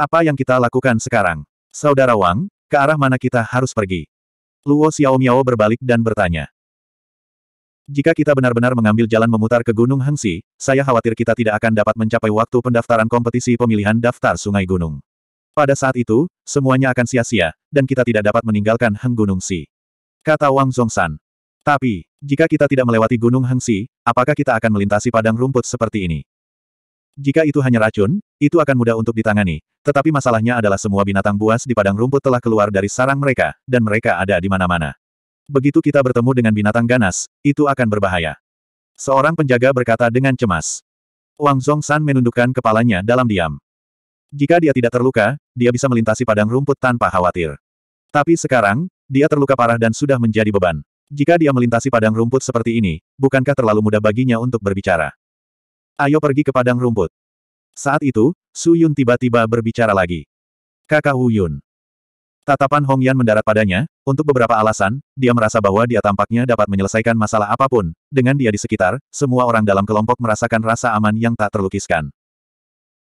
Apa yang kita lakukan sekarang? Saudara Wang, ke arah mana kita harus pergi? Luo Xiaomiao berbalik dan bertanya. Jika kita benar-benar mengambil jalan memutar ke Gunung Hengsi, saya khawatir kita tidak akan dapat mencapai waktu pendaftaran kompetisi pemilihan daftar Sungai Gunung. Pada saat itu, semuanya akan sia-sia, dan kita tidak dapat meninggalkan Heng Gunung Si. Kata Wang Zongshan. Tapi, jika kita tidak melewati Gunung Hengsi, apakah kita akan melintasi padang rumput seperti ini? Jika itu hanya racun, itu akan mudah untuk ditangani. Tetapi masalahnya adalah semua binatang buas di padang rumput telah keluar dari sarang mereka, dan mereka ada di mana-mana. Begitu kita bertemu dengan binatang ganas, itu akan berbahaya. Seorang penjaga berkata dengan cemas. Wang Zongshan menundukkan kepalanya dalam diam. Jika dia tidak terluka, dia bisa melintasi padang rumput tanpa khawatir. Tapi sekarang, dia terluka parah dan sudah menjadi beban. Jika dia melintasi padang rumput seperti ini, bukankah terlalu mudah baginya untuk berbicara? Ayo pergi ke padang rumput. Saat itu, Su Yun tiba-tiba berbicara lagi. Kakak Wu Yun. Tatapan Hong Yan mendarat padanya, untuk beberapa alasan, dia merasa bahwa dia tampaknya dapat menyelesaikan masalah apapun, dengan dia di sekitar, semua orang dalam kelompok merasakan rasa aman yang tak terlukiskan.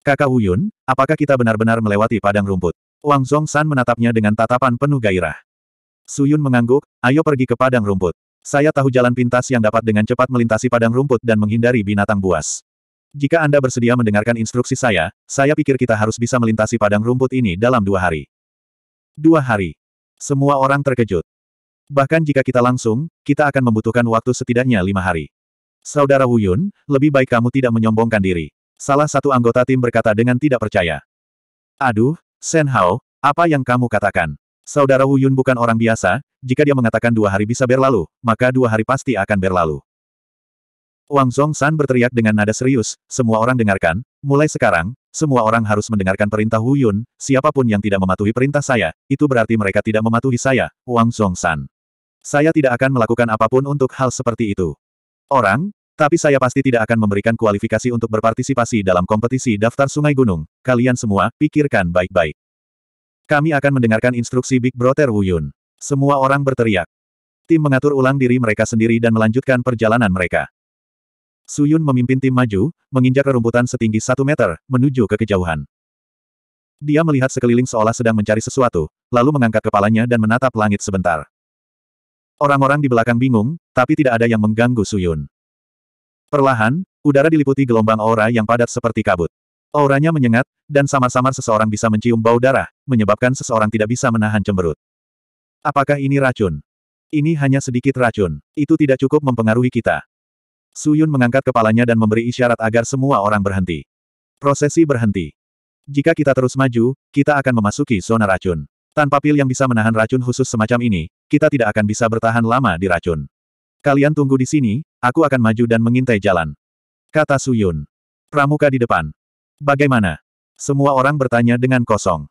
Kakak Wu Yun, apakah kita benar-benar melewati padang rumput? Wang Zhong San menatapnya dengan tatapan penuh gairah. Su Yun mengangguk, ayo pergi ke padang rumput. Saya tahu jalan pintas yang dapat dengan cepat melintasi padang rumput dan menghindari binatang buas. Jika Anda bersedia mendengarkan instruksi saya, saya pikir kita harus bisa melintasi padang rumput ini dalam dua hari. Dua hari. Semua orang terkejut. Bahkan jika kita langsung, kita akan membutuhkan waktu setidaknya lima hari. Saudara Wuyun, lebih baik kamu tidak menyombongkan diri. Salah satu anggota tim berkata dengan tidak percaya. Aduh, Shen Hao, apa yang kamu katakan? Saudara Wuyun bukan orang biasa, jika dia mengatakan dua hari bisa berlalu, maka dua hari pasti akan berlalu. Wang Zhongshan berteriak dengan nada serius, semua orang dengarkan, mulai sekarang, semua orang harus mendengarkan perintah Hu Yun, siapapun yang tidak mematuhi perintah saya, itu berarti mereka tidak mematuhi saya, Wang Zhongshan. Saya tidak akan melakukan apapun untuk hal seperti itu. Orang, tapi saya pasti tidak akan memberikan kualifikasi untuk berpartisipasi dalam kompetisi daftar sungai gunung, kalian semua, pikirkan baik-baik. Kami akan mendengarkan instruksi Big Brother Wu Yun. Semua orang berteriak. Tim mengatur ulang diri mereka sendiri dan melanjutkan perjalanan mereka. Suyun memimpin tim maju, menginjak rerumputan setinggi satu meter, menuju ke kejauhan. Dia melihat sekeliling seolah sedang mencari sesuatu, lalu mengangkat kepalanya dan menatap langit sebentar. Orang-orang di belakang bingung, tapi tidak ada yang mengganggu Suyun. Perlahan, udara diliputi gelombang aura yang padat seperti kabut. Auranya menyengat, dan samar-samar seseorang bisa mencium bau darah, menyebabkan seseorang tidak bisa menahan cemberut. Apakah ini racun? Ini hanya sedikit racun. Itu tidak cukup mempengaruhi kita. Suyun mengangkat kepalanya dan memberi isyarat agar semua orang berhenti. Prosesi berhenti. Jika kita terus maju, kita akan memasuki zona racun. Tanpa pil yang bisa menahan racun khusus semacam ini, kita tidak akan bisa bertahan lama di racun. Kalian tunggu di sini, aku akan maju dan mengintai jalan. Kata Suyun. Pramuka di depan. Bagaimana? Semua orang bertanya dengan kosong.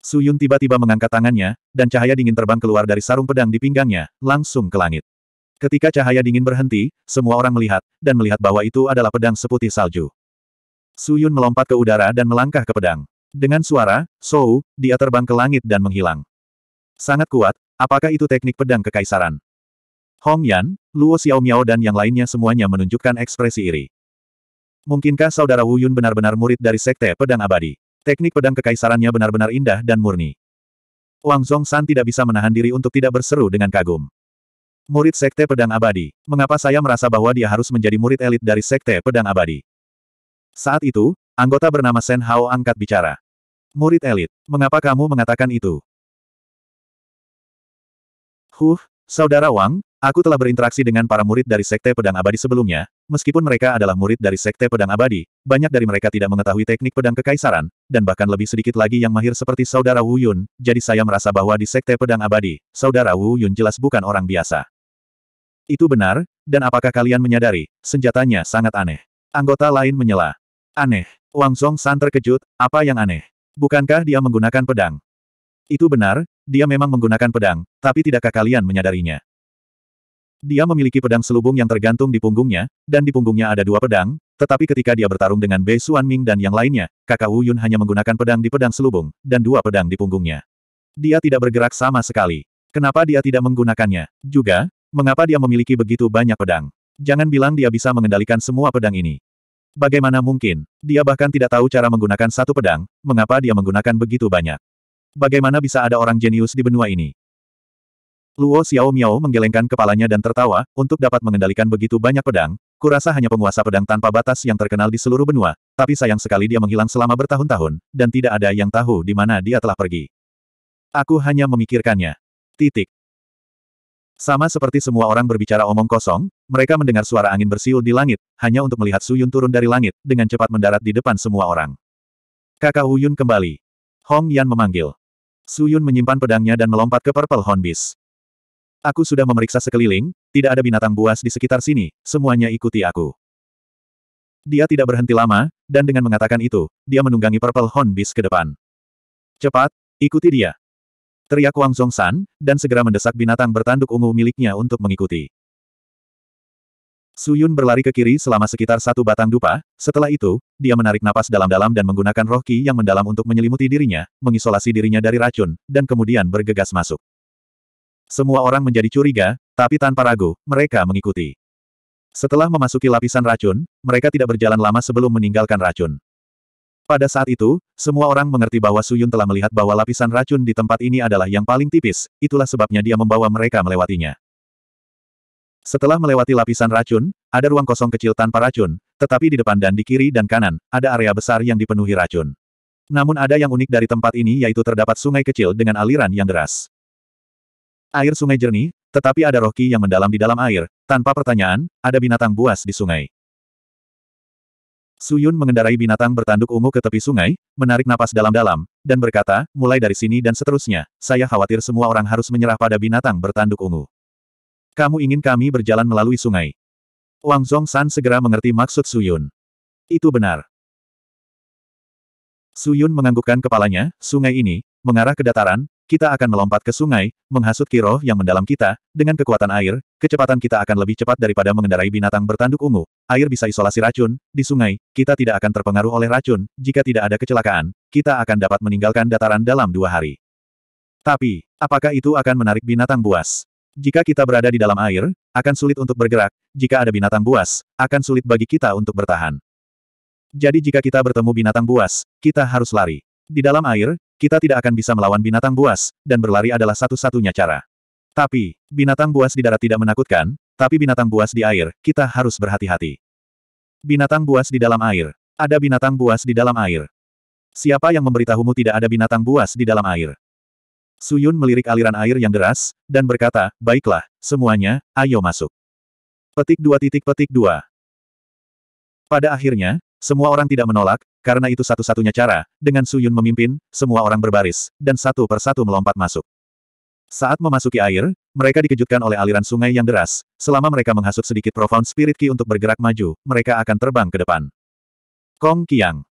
Suyun tiba-tiba mengangkat tangannya, dan cahaya dingin terbang keluar dari sarung pedang di pinggangnya, langsung ke langit. Ketika cahaya dingin berhenti, semua orang melihat, dan melihat bahwa itu adalah pedang seputih salju. Suyun melompat ke udara dan melangkah ke pedang. Dengan suara, Sou, dia terbang ke langit dan menghilang. Sangat kuat, apakah itu teknik pedang kekaisaran? Hong Yan, Luo Xiaomiao dan yang lainnya semuanya menunjukkan ekspresi iri. Mungkinkah saudara Wu Yun benar-benar murid dari Sekte Pedang Abadi? Teknik pedang kekaisarannya benar-benar indah dan murni. Wang San tidak bisa menahan diri untuk tidak berseru dengan kagum. Murid Sekte Pedang Abadi. Mengapa saya merasa bahwa dia harus menjadi murid elit dari Sekte Pedang Abadi? Saat itu, anggota bernama Sen Hao angkat bicara. Murid elit, mengapa kamu mengatakan itu? Huh, Saudara Wang, aku telah berinteraksi dengan para murid dari Sekte Pedang Abadi sebelumnya, meskipun mereka adalah murid dari Sekte Pedang Abadi, banyak dari mereka tidak mengetahui teknik pedang kekaisaran, dan bahkan lebih sedikit lagi yang mahir seperti Saudara Wu Yun, jadi saya merasa bahwa di Sekte Pedang Abadi, Saudara Wu Yun jelas bukan orang biasa. Itu benar, dan apakah kalian menyadari, senjatanya sangat aneh. Anggota lain menyela. Aneh. Wang Song San terkejut, apa yang aneh? Bukankah dia menggunakan pedang? Itu benar, dia memang menggunakan pedang, tapi tidakkah kalian menyadarinya? Dia memiliki pedang selubung yang tergantung di punggungnya, dan di punggungnya ada dua pedang, tetapi ketika dia bertarung dengan Bei Xuanming dan yang lainnya, kakak Wu Yun hanya menggunakan pedang di pedang selubung, dan dua pedang di punggungnya. Dia tidak bergerak sama sekali. Kenapa dia tidak menggunakannya? Juga, Mengapa dia memiliki begitu banyak pedang? Jangan bilang dia bisa mengendalikan semua pedang ini. Bagaimana mungkin? Dia bahkan tidak tahu cara menggunakan satu pedang, mengapa dia menggunakan begitu banyak? Bagaimana bisa ada orang jenius di benua ini? Luo Xiao Miao menggelengkan kepalanya dan tertawa, untuk dapat mengendalikan begitu banyak pedang, kurasa hanya penguasa pedang tanpa batas yang terkenal di seluruh benua, tapi sayang sekali dia menghilang selama bertahun-tahun, dan tidak ada yang tahu di mana dia telah pergi. Aku hanya memikirkannya. Titik. Sama seperti semua orang berbicara omong kosong, mereka mendengar suara angin bersiul di langit, hanya untuk melihat Suyun turun dari langit, dengan cepat mendarat di depan semua orang. Kakak Huyun kembali. Hong Yan memanggil. Suyun menyimpan pedangnya dan melompat ke Purple Hornbis. Aku sudah memeriksa sekeliling, tidak ada binatang buas di sekitar sini, semuanya ikuti aku. Dia tidak berhenti lama, dan dengan mengatakan itu, dia menunggangi Purple Hornbis ke depan. Cepat, ikuti dia. Teriak Wang Zongsan, dan segera mendesak binatang bertanduk ungu miliknya untuk mengikuti. Suyun berlari ke kiri selama sekitar satu batang dupa, setelah itu, dia menarik napas dalam-dalam dan menggunakan roh ki yang mendalam untuk menyelimuti dirinya, mengisolasi dirinya dari racun, dan kemudian bergegas masuk. Semua orang menjadi curiga, tapi tanpa ragu, mereka mengikuti. Setelah memasuki lapisan racun, mereka tidak berjalan lama sebelum meninggalkan racun. Pada saat itu, semua orang mengerti bahwa Suyun telah melihat bahwa lapisan racun di tempat ini adalah yang paling tipis, itulah sebabnya dia membawa mereka melewatinya. Setelah melewati lapisan racun, ada ruang kosong kecil tanpa racun, tetapi di depan dan di kiri dan kanan, ada area besar yang dipenuhi racun. Namun ada yang unik dari tempat ini yaitu terdapat sungai kecil dengan aliran yang deras. Air sungai jernih, tetapi ada roh yang mendalam di dalam air, tanpa pertanyaan, ada binatang buas di sungai. Suyun mengendarai binatang bertanduk ungu ke tepi sungai, menarik napas dalam-dalam, dan berkata, mulai dari sini dan seterusnya, saya khawatir semua orang harus menyerah pada binatang bertanduk ungu. Kamu ingin kami berjalan melalui sungai. Wang Zongshan segera mengerti maksud Suyun. Itu benar. Suyun menganggukkan kepalanya, sungai ini, mengarah ke dataran, kita akan melompat ke sungai, menghasut kiroh yang mendalam kita, dengan kekuatan air, kecepatan kita akan lebih cepat daripada mengendarai binatang bertanduk ungu. Air bisa isolasi racun, di sungai, kita tidak akan terpengaruh oleh racun, jika tidak ada kecelakaan, kita akan dapat meninggalkan dataran dalam dua hari. Tapi, apakah itu akan menarik binatang buas? Jika kita berada di dalam air, akan sulit untuk bergerak, jika ada binatang buas, akan sulit bagi kita untuk bertahan. Jadi jika kita bertemu binatang buas, kita harus lari. Di dalam air, kita tidak akan bisa melawan binatang buas, dan berlari adalah satu-satunya cara. Tapi, binatang buas di darat tidak menakutkan, tapi binatang buas di air, kita harus berhati-hati. Binatang buas di dalam air. Ada binatang buas di dalam air. Siapa yang memberitahumu tidak ada binatang buas di dalam air? Suyun melirik aliran air yang deras, dan berkata, baiklah, semuanya, ayo masuk. Petik dua Pada akhirnya, semua orang tidak menolak, karena itu satu-satunya cara, dengan Suyun memimpin, semua orang berbaris, dan satu persatu melompat masuk. Saat memasuki air, mereka dikejutkan oleh aliran sungai yang deras. Selama mereka menghasut sedikit Profound Spirit Ki untuk bergerak maju, mereka akan terbang ke depan. Kong Kiang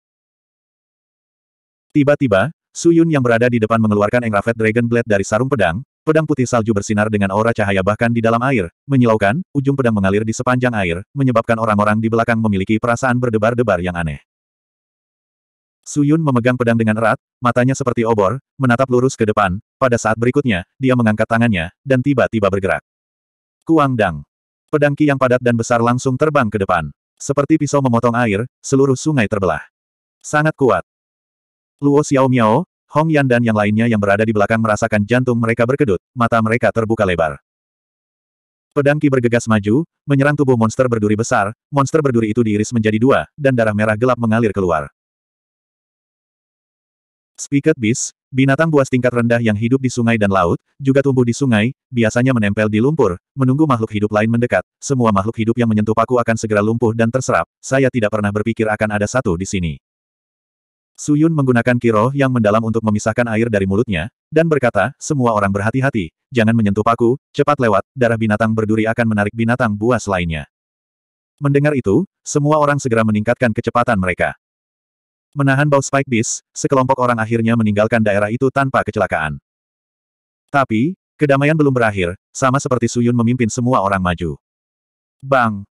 Tiba-tiba, Suyun yang berada di depan mengeluarkan engrafet Dragon Blade dari sarung pedang, pedang putih salju bersinar dengan aura cahaya bahkan di dalam air, menyilaukan, ujung pedang mengalir di sepanjang air, menyebabkan orang-orang di belakang memiliki perasaan berdebar-debar yang aneh. Suyun memegang pedang dengan erat, matanya seperti obor, menatap lurus ke depan, pada saat berikutnya, dia mengangkat tangannya, dan tiba-tiba bergerak. Kuang Dang. Pedang Ki yang padat dan besar langsung terbang ke depan. Seperti pisau memotong air, seluruh sungai terbelah. Sangat kuat. Luo Xiao Miao, Hong Yan dan yang lainnya yang berada di belakang merasakan jantung mereka berkedut, mata mereka terbuka lebar. Pedang Ki bergegas maju, menyerang tubuh monster berduri besar, monster berduri itu diiris menjadi dua, dan darah merah gelap mengalir keluar. Speaker bis, binatang buas tingkat rendah yang hidup di sungai dan laut, juga tumbuh di sungai, biasanya menempel di lumpur, menunggu makhluk hidup lain mendekat. Semua makhluk hidup yang menyentuh paku akan segera lumpuh dan terserap. Saya tidak pernah berpikir akan ada satu di sini. Suyun menggunakan kiro yang mendalam untuk memisahkan air dari mulutnya, dan berkata, semua orang berhati-hati, jangan menyentuh paku, cepat lewat, darah binatang berduri akan menarik binatang buas lainnya. Mendengar itu, semua orang segera meningkatkan kecepatan mereka. Menahan bau Spike Beast, sekelompok orang akhirnya meninggalkan daerah itu tanpa kecelakaan. Tapi, kedamaian belum berakhir, sama seperti Suyun memimpin semua orang maju. Bang!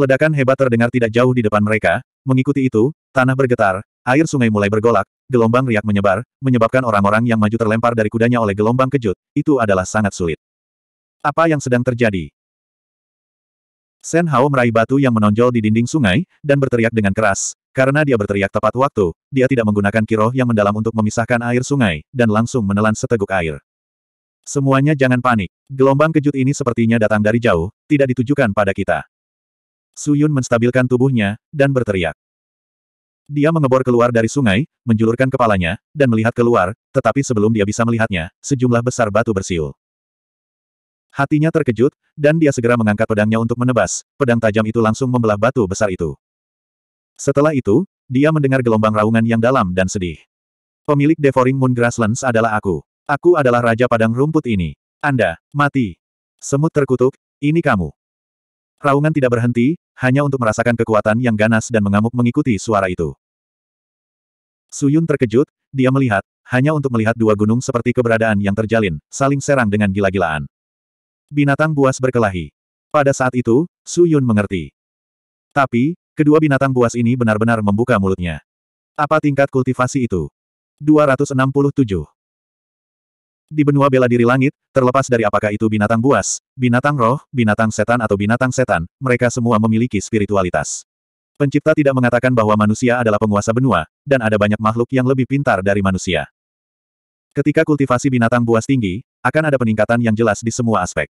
Ledakan hebat terdengar tidak jauh di depan mereka, mengikuti itu, tanah bergetar, air sungai mulai bergolak, gelombang riak menyebar, menyebabkan orang-orang yang maju terlempar dari kudanya oleh gelombang kejut, itu adalah sangat sulit. Apa yang sedang terjadi? Sen Hao meraih batu yang menonjol di dinding sungai, dan berteriak dengan keras, karena dia berteriak tepat waktu, dia tidak menggunakan kiroh yang mendalam untuk memisahkan air sungai, dan langsung menelan seteguk air. Semuanya jangan panik. Gelombang kejut ini sepertinya datang dari jauh, tidak ditujukan pada kita. Suyun menstabilkan tubuhnya, dan berteriak. Dia mengebor keluar dari sungai, menjulurkan kepalanya, dan melihat keluar, tetapi sebelum dia bisa melihatnya, sejumlah besar batu bersiul. Hatinya terkejut, dan dia segera mengangkat pedangnya untuk menebas, pedang tajam itu langsung membelah batu besar itu. Setelah itu, dia mendengar gelombang raungan yang dalam dan sedih. Pemilik Devoring Moon Grasslands adalah aku. Aku adalah Raja Padang Rumput ini. Anda, mati. Semut terkutuk, ini kamu. Raungan tidak berhenti, hanya untuk merasakan kekuatan yang ganas dan mengamuk mengikuti suara itu. Suyun terkejut, dia melihat, hanya untuk melihat dua gunung seperti keberadaan yang terjalin, saling serang dengan gila-gilaan. Binatang buas berkelahi. Pada saat itu, Suyun mengerti. Tapi, Kedua binatang buas ini benar-benar membuka mulutnya. Apa tingkat kultivasi itu? 267. Di benua bela diri langit, terlepas dari apakah itu binatang buas, binatang roh, binatang setan atau binatang setan, mereka semua memiliki spiritualitas. Pencipta tidak mengatakan bahwa manusia adalah penguasa benua, dan ada banyak makhluk yang lebih pintar dari manusia. Ketika kultivasi binatang buas tinggi, akan ada peningkatan yang jelas di semua aspek.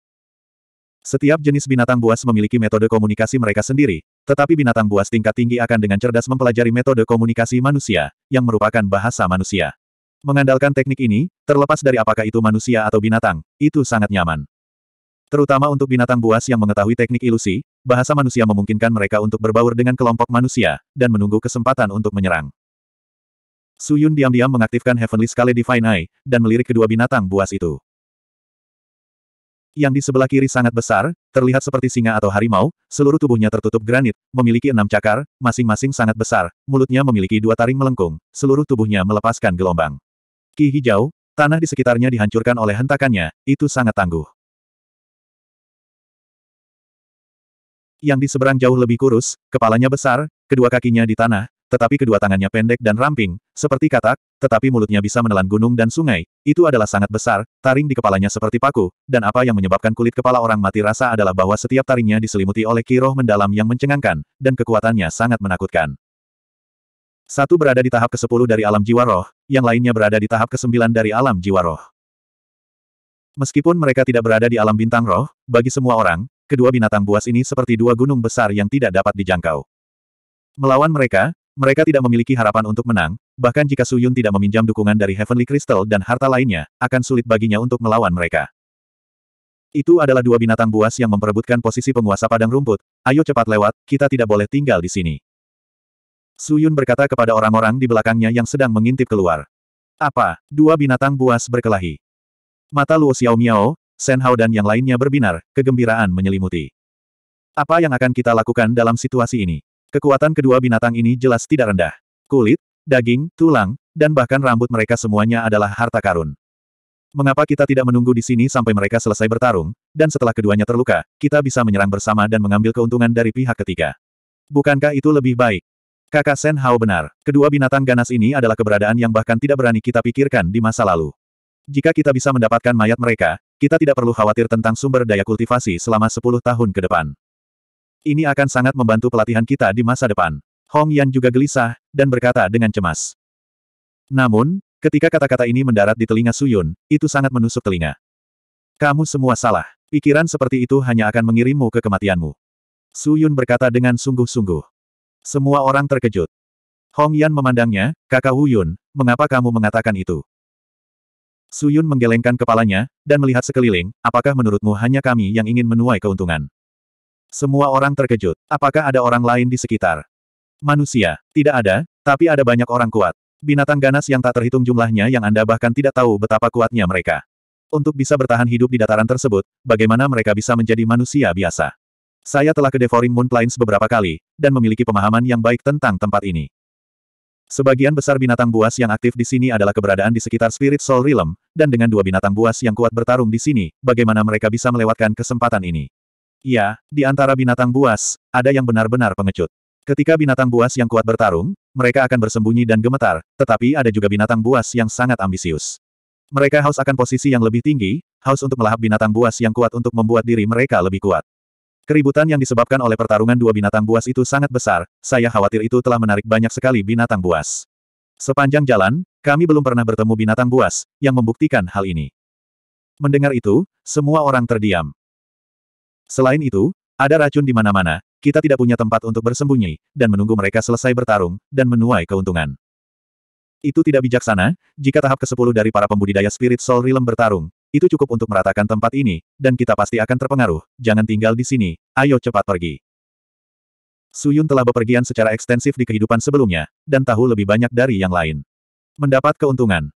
Setiap jenis binatang buas memiliki metode komunikasi mereka sendiri, tetapi binatang buas tingkat tinggi akan dengan cerdas mempelajari metode komunikasi manusia, yang merupakan bahasa manusia. Mengandalkan teknik ini, terlepas dari apakah itu manusia atau binatang, itu sangat nyaman. Terutama untuk binatang buas yang mengetahui teknik ilusi, bahasa manusia memungkinkan mereka untuk berbaur dengan kelompok manusia, dan menunggu kesempatan untuk menyerang. Suyun diam-diam mengaktifkan Heavenly Scale Divine Eye, dan melirik kedua binatang buas itu yang di sebelah kiri sangat besar, terlihat seperti singa atau harimau, seluruh tubuhnya tertutup granit, memiliki enam cakar, masing-masing sangat besar, mulutnya memiliki dua taring melengkung, seluruh tubuhnya melepaskan gelombang. Ki hijau, tanah di sekitarnya dihancurkan oleh hentakannya, itu sangat tangguh. Yang di seberang jauh lebih kurus, kepalanya besar, kedua kakinya di tanah, tetapi kedua tangannya pendek dan ramping, seperti katak, tetapi mulutnya bisa menelan gunung dan sungai, itu adalah sangat besar, taring di kepalanya seperti paku, dan apa yang menyebabkan kulit kepala orang mati rasa adalah bahwa setiap taringnya diselimuti oleh kiroh mendalam yang mencengangkan, dan kekuatannya sangat menakutkan. Satu berada di tahap ke-10 dari alam jiwa roh, yang lainnya berada di tahap ke-9 dari alam jiwa roh. Meskipun mereka tidak berada di alam bintang roh, bagi semua orang, kedua binatang buas ini seperti dua gunung besar yang tidak dapat dijangkau. Melawan mereka, mereka tidak memiliki harapan untuk menang, bahkan jika Su Yun tidak meminjam dukungan dari Heavenly Crystal dan harta lainnya, akan sulit baginya untuk melawan mereka. Itu adalah dua binatang buas yang memperebutkan posisi penguasa padang rumput, ayo cepat lewat, kita tidak boleh tinggal di sini. Su Yun berkata kepada orang-orang di belakangnya yang sedang mengintip keluar. Apa, dua binatang buas berkelahi. Mata Luo Xiao Miao, Sen Hao dan yang lainnya berbinar, kegembiraan menyelimuti. Apa yang akan kita lakukan dalam situasi ini? Kekuatan kedua binatang ini jelas tidak rendah. Kulit, daging, tulang, dan bahkan rambut mereka semuanya adalah harta karun. Mengapa kita tidak menunggu di sini sampai mereka selesai bertarung, dan setelah keduanya terluka, kita bisa menyerang bersama dan mengambil keuntungan dari pihak ketiga. Bukankah itu lebih baik? Kakak Sen Hao benar, kedua binatang ganas ini adalah keberadaan yang bahkan tidak berani kita pikirkan di masa lalu. Jika kita bisa mendapatkan mayat mereka, kita tidak perlu khawatir tentang sumber daya kultivasi selama 10 tahun ke depan. Ini akan sangat membantu pelatihan kita di masa depan. Hong Yan juga gelisah, dan berkata dengan cemas. Namun, ketika kata-kata ini mendarat di telinga Suyun, itu sangat menusuk telinga. Kamu semua salah. Pikiran seperti itu hanya akan mengirimmu ke kematianmu. Suyun berkata dengan sungguh-sungguh. Semua orang terkejut. Hong Yan memandangnya, kakak Wu Yun, mengapa kamu mengatakan itu? Suyun menggelengkan kepalanya, dan melihat sekeliling, apakah menurutmu hanya kami yang ingin menuai keuntungan? Semua orang terkejut. Apakah ada orang lain di sekitar? Manusia. Tidak ada, tapi ada banyak orang kuat. Binatang ganas yang tak terhitung jumlahnya yang Anda bahkan tidak tahu betapa kuatnya mereka. Untuk bisa bertahan hidup di dataran tersebut, bagaimana mereka bisa menjadi manusia biasa? Saya telah ke Devouring Moon Plains beberapa kali, dan memiliki pemahaman yang baik tentang tempat ini. Sebagian besar binatang buas yang aktif di sini adalah keberadaan di sekitar Spirit Soul Realm, dan dengan dua binatang buas yang kuat bertarung di sini, bagaimana mereka bisa melewatkan kesempatan ini? Iya, di antara binatang buas, ada yang benar-benar pengecut. Ketika binatang buas yang kuat bertarung, mereka akan bersembunyi dan gemetar, tetapi ada juga binatang buas yang sangat ambisius. Mereka haus akan posisi yang lebih tinggi, haus untuk melahap binatang buas yang kuat untuk membuat diri mereka lebih kuat. Keributan yang disebabkan oleh pertarungan dua binatang buas itu sangat besar, saya khawatir itu telah menarik banyak sekali binatang buas. Sepanjang jalan, kami belum pernah bertemu binatang buas, yang membuktikan hal ini. Mendengar itu, semua orang terdiam. Selain itu, ada racun di mana-mana, kita tidak punya tempat untuk bersembunyi, dan menunggu mereka selesai bertarung, dan menuai keuntungan. Itu tidak bijaksana, jika tahap ke-10 dari para pembudidaya Spirit Soul Realm bertarung, itu cukup untuk meratakan tempat ini, dan kita pasti akan terpengaruh, jangan tinggal di sini, ayo cepat pergi. Suyun telah bepergian secara ekstensif di kehidupan sebelumnya, dan tahu lebih banyak dari yang lain. Mendapat keuntungan.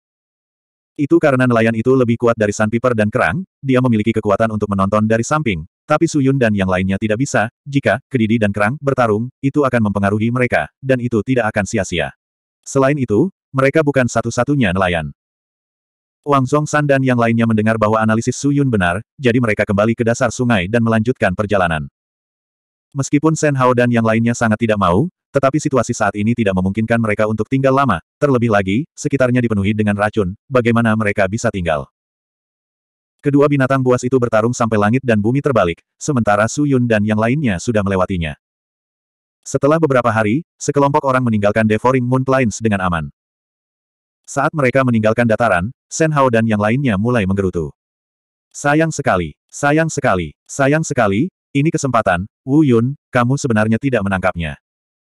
Itu karena nelayan itu lebih kuat dari Sunpiper dan Kerang, dia memiliki kekuatan untuk menonton dari samping, tapi Suyun dan yang lainnya tidak bisa, jika Kedidi dan Kerang bertarung, itu akan mempengaruhi mereka, dan itu tidak akan sia-sia. Selain itu, mereka bukan satu-satunya nelayan. Wang San dan yang lainnya mendengar bahwa analisis Suyun benar, jadi mereka kembali ke dasar sungai dan melanjutkan perjalanan. Meskipun Shen Hao dan yang lainnya sangat tidak mau, tetapi situasi saat ini tidak memungkinkan mereka untuk tinggal lama, terlebih lagi, sekitarnya dipenuhi dengan racun, bagaimana mereka bisa tinggal. Kedua binatang buas itu bertarung sampai langit dan bumi terbalik, sementara Su Yun dan yang lainnya sudah melewatinya. Setelah beberapa hari, sekelompok orang meninggalkan Devouring Moon Plains dengan aman. Saat mereka meninggalkan dataran, Shen Hao dan yang lainnya mulai menggerutu. Sayang sekali, sayang sekali, sayang sekali, ini kesempatan, Wu Yun, kamu sebenarnya tidak menangkapnya.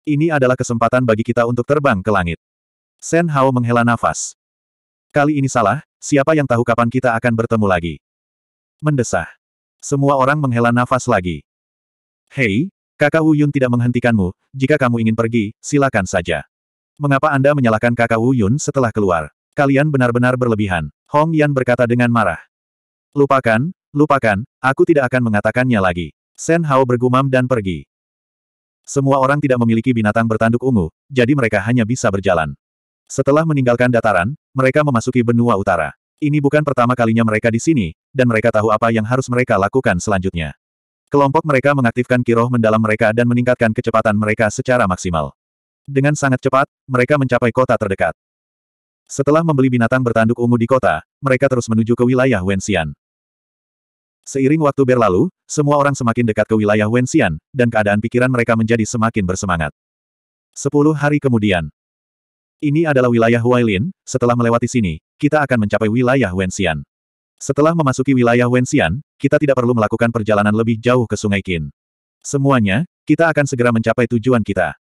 Ini adalah kesempatan bagi kita untuk terbang ke langit. Shen Hao menghela nafas. Kali ini salah, Siapa yang tahu kapan kita akan bertemu lagi? Mendesah. Semua orang menghela nafas lagi. Hei, kakak Wuyun tidak menghentikanmu, jika kamu ingin pergi, silakan saja. Mengapa Anda menyalahkan kakak Wuyun setelah keluar? Kalian benar-benar berlebihan. Hong Yan berkata dengan marah. Lupakan, lupakan, aku tidak akan mengatakannya lagi. Shen Hao bergumam dan pergi. Semua orang tidak memiliki binatang bertanduk ungu, jadi mereka hanya bisa berjalan. Setelah meninggalkan dataran, mereka memasuki benua utara. Ini bukan pertama kalinya mereka di sini, dan mereka tahu apa yang harus mereka lakukan selanjutnya. Kelompok mereka mengaktifkan kiroh mendalam mereka dan meningkatkan kecepatan mereka secara maksimal. Dengan sangat cepat, mereka mencapai kota terdekat. Setelah membeli binatang bertanduk ungu di kota, mereka terus menuju ke wilayah Wenxian. Seiring waktu berlalu, semua orang semakin dekat ke wilayah Wenxian, dan keadaan pikiran mereka menjadi semakin bersemangat. Sepuluh hari kemudian, ini adalah wilayah Huailin, setelah melewati sini, kita akan mencapai wilayah Wenxian. Setelah memasuki wilayah Wenxian, kita tidak perlu melakukan perjalanan lebih jauh ke Sungai Qin. Semuanya, kita akan segera mencapai tujuan kita.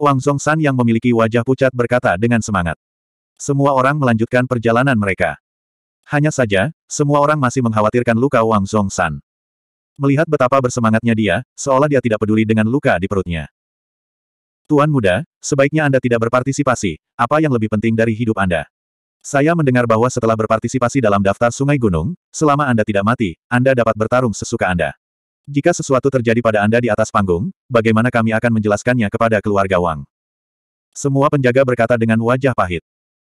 Wang Zongsan yang memiliki wajah pucat berkata dengan semangat. Semua orang melanjutkan perjalanan mereka. Hanya saja, semua orang masih mengkhawatirkan luka Wang Zongsan. Melihat betapa bersemangatnya dia, seolah dia tidak peduli dengan luka di perutnya. Tuan muda, sebaiknya Anda tidak berpartisipasi, apa yang lebih penting dari hidup Anda? Saya mendengar bahwa setelah berpartisipasi dalam daftar sungai gunung, selama Anda tidak mati, Anda dapat bertarung sesuka Anda. Jika sesuatu terjadi pada Anda di atas panggung, bagaimana kami akan menjelaskannya kepada keluarga Wang? Semua penjaga berkata dengan wajah pahit.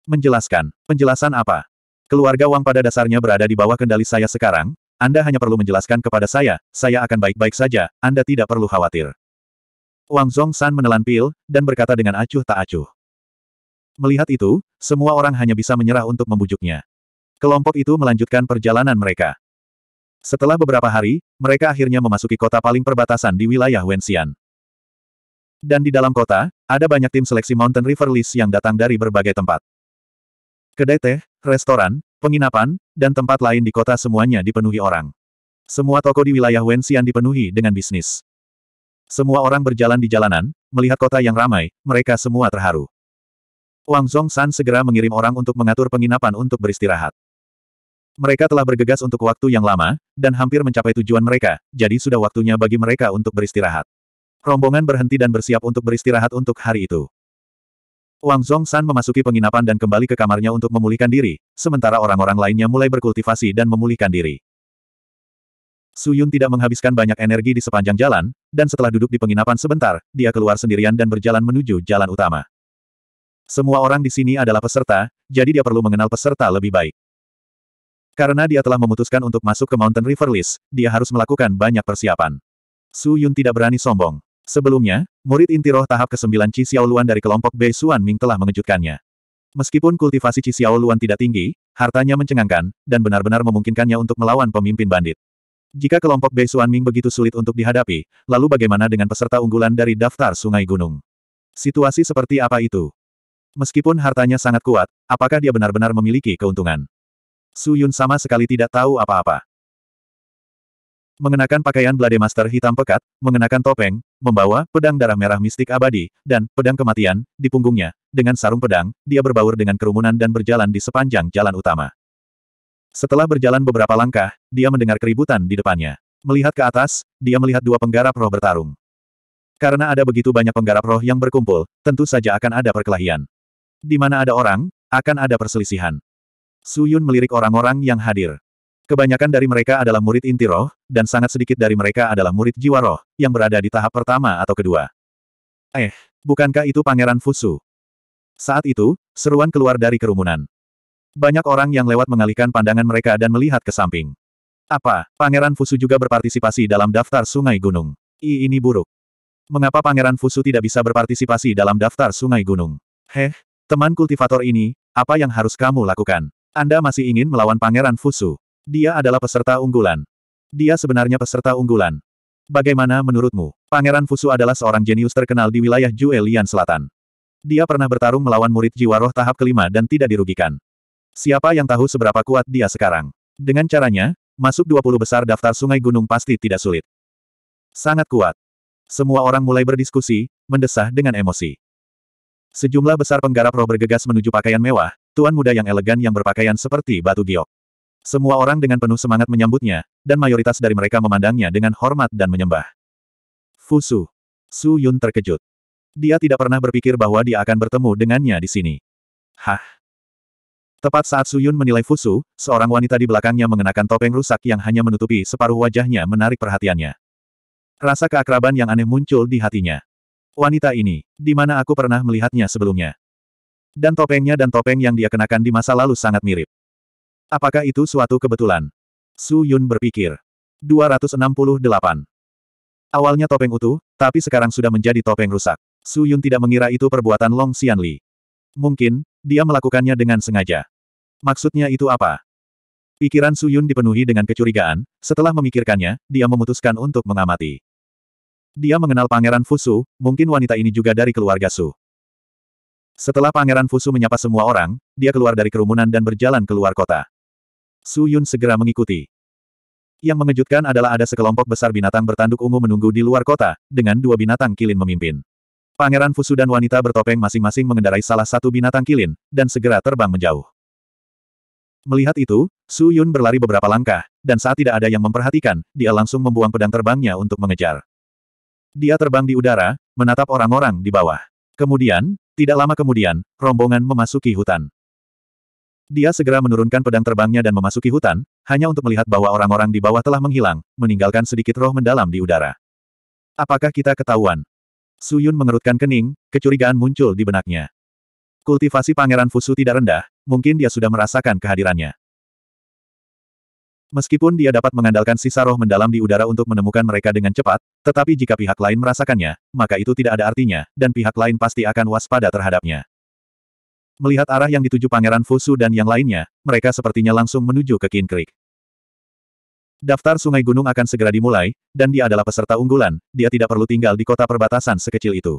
Menjelaskan, penjelasan apa? Keluarga Wang pada dasarnya berada di bawah kendali saya sekarang, Anda hanya perlu menjelaskan kepada saya, saya akan baik-baik saja, Anda tidak perlu khawatir. Wang Zongshan menelan pil, dan berkata dengan acuh tak acuh. Melihat itu, semua orang hanya bisa menyerah untuk membujuknya. Kelompok itu melanjutkan perjalanan mereka. Setelah beberapa hari, mereka akhirnya memasuki kota paling perbatasan di wilayah Wenxian. Dan di dalam kota, ada banyak tim seleksi Mountain River List yang datang dari berbagai tempat. Kedai teh, restoran, penginapan, dan tempat lain di kota semuanya dipenuhi orang. Semua toko di wilayah Wenxian dipenuhi dengan bisnis. Semua orang berjalan di jalanan, melihat kota yang ramai, mereka semua terharu. Wang Zongshan segera mengirim orang untuk mengatur penginapan untuk beristirahat. Mereka telah bergegas untuk waktu yang lama, dan hampir mencapai tujuan mereka, jadi sudah waktunya bagi mereka untuk beristirahat. Rombongan berhenti dan bersiap untuk beristirahat untuk hari itu. Wang Zongshan memasuki penginapan dan kembali ke kamarnya untuk memulihkan diri, sementara orang-orang lainnya mulai berkultivasi dan memulihkan diri. Suyun tidak menghabiskan banyak energi di sepanjang jalan, dan setelah duduk di penginapan sebentar, dia keluar sendirian dan berjalan menuju jalan utama. Semua orang di sini adalah peserta, jadi dia perlu mengenal peserta lebih baik. Karena dia telah memutuskan untuk masuk ke Mountain River List, dia harus melakukan banyak persiapan. Su Yun tidak berani sombong. Sebelumnya, murid inti roh tahap ke-9 Qi Xiaoluan dari kelompok Bei Xuan Ming telah mengejutkannya. Meskipun kultivasi Qi Xiaoluan tidak tinggi, hartanya mencengangkan, dan benar-benar memungkinkannya untuk melawan pemimpin bandit. Jika kelompok Bei Ming begitu sulit untuk dihadapi, lalu bagaimana dengan peserta unggulan dari daftar sungai gunung? Situasi seperti apa itu? Meskipun hartanya sangat kuat, apakah dia benar-benar memiliki keuntungan? Su Yun sama sekali tidak tahu apa-apa. Mengenakan pakaian Blade Master hitam pekat, mengenakan topeng, membawa pedang darah merah mistik abadi, dan pedang kematian, di punggungnya, dengan sarung pedang, dia berbaur dengan kerumunan dan berjalan di sepanjang jalan utama. Setelah berjalan beberapa langkah, dia mendengar keributan di depannya. Melihat ke atas, dia melihat dua penggarap roh bertarung. Karena ada begitu banyak penggarap roh yang berkumpul, tentu saja akan ada perkelahian. Di mana ada orang, akan ada perselisihan. Su Yun melirik orang-orang yang hadir. Kebanyakan dari mereka adalah murid inti roh, dan sangat sedikit dari mereka adalah murid jiwa roh, yang berada di tahap pertama atau kedua. Eh, bukankah itu Pangeran Fusu? Saat itu, seruan keluar dari kerumunan. Banyak orang yang lewat mengalihkan pandangan mereka dan melihat ke samping. Apa, Pangeran Fusu juga berpartisipasi dalam daftar sungai gunung? I ini buruk. Mengapa Pangeran Fusu tidak bisa berpartisipasi dalam daftar sungai gunung? Heh, teman kultivator ini, apa yang harus kamu lakukan? Anda masih ingin melawan Pangeran Fusu. Dia adalah peserta unggulan. Dia sebenarnya peserta unggulan. Bagaimana menurutmu? Pangeran Fusu adalah seorang jenius terkenal di wilayah Juelian Selatan. Dia pernah bertarung melawan murid jiwa roh tahap kelima dan tidak dirugikan. Siapa yang tahu seberapa kuat dia sekarang? Dengan caranya, masuk 20 besar daftar sungai gunung pasti tidak sulit. Sangat kuat. Semua orang mulai berdiskusi, mendesah dengan emosi. Sejumlah besar penggarap roh bergegas menuju pakaian mewah, tuan muda yang elegan yang berpakaian seperti batu giok. Semua orang dengan penuh semangat menyambutnya, dan mayoritas dari mereka memandangnya dengan hormat dan menyembah. Fusu. Su Yun terkejut. Dia tidak pernah berpikir bahwa dia akan bertemu dengannya di sini. Hah? Tepat saat Suyun menilai Fusu, seorang wanita di belakangnya mengenakan topeng rusak yang hanya menutupi separuh wajahnya menarik perhatiannya. Rasa keakraban yang aneh muncul di hatinya. Wanita ini, di mana aku pernah melihatnya sebelumnya. Dan topengnya dan topeng yang dia kenakan di masa lalu sangat mirip. Apakah itu suatu kebetulan? Su Yun berpikir. 268. Awalnya topeng utuh, tapi sekarang sudah menjadi topeng rusak. Su Yun tidak mengira itu perbuatan Long Xianli. Mungkin, dia melakukannya dengan sengaja. Maksudnya itu apa? Pikiran Suyun dipenuhi dengan kecurigaan, setelah memikirkannya, dia memutuskan untuk mengamati. Dia mengenal Pangeran Fusu, mungkin wanita ini juga dari keluarga Su. Setelah Pangeran Fusu menyapa semua orang, dia keluar dari kerumunan dan berjalan keluar kota. Su Yun segera mengikuti. Yang mengejutkan adalah ada sekelompok besar binatang bertanduk ungu menunggu di luar kota, dengan dua binatang kilin memimpin. Pangeran Fusu dan wanita bertopeng masing-masing mengendarai salah satu binatang kilin, dan segera terbang menjauh. Melihat itu, Su Yun berlari beberapa langkah, dan saat tidak ada yang memperhatikan, dia langsung membuang pedang terbangnya untuk mengejar. Dia terbang di udara, menatap orang-orang di bawah. Kemudian, tidak lama kemudian, rombongan memasuki hutan. Dia segera menurunkan pedang terbangnya dan memasuki hutan, hanya untuk melihat bahwa orang-orang di bawah telah menghilang, meninggalkan sedikit roh mendalam di udara. Apakah kita ketahuan? Suyun mengerutkan kening, kecurigaan muncul di benaknya. Kultivasi Pangeran Fusu tidak rendah, mungkin dia sudah merasakan kehadirannya. Meskipun dia dapat mengandalkan sisa roh mendalam di udara untuk menemukan mereka dengan cepat, tetapi jika pihak lain merasakannya, maka itu tidak ada artinya, dan pihak lain pasti akan waspada terhadapnya. Melihat arah yang dituju Pangeran Fusu dan yang lainnya, mereka sepertinya langsung menuju ke Kin Creek. Daftar sungai gunung akan segera dimulai, dan dia adalah peserta unggulan, dia tidak perlu tinggal di kota perbatasan sekecil itu.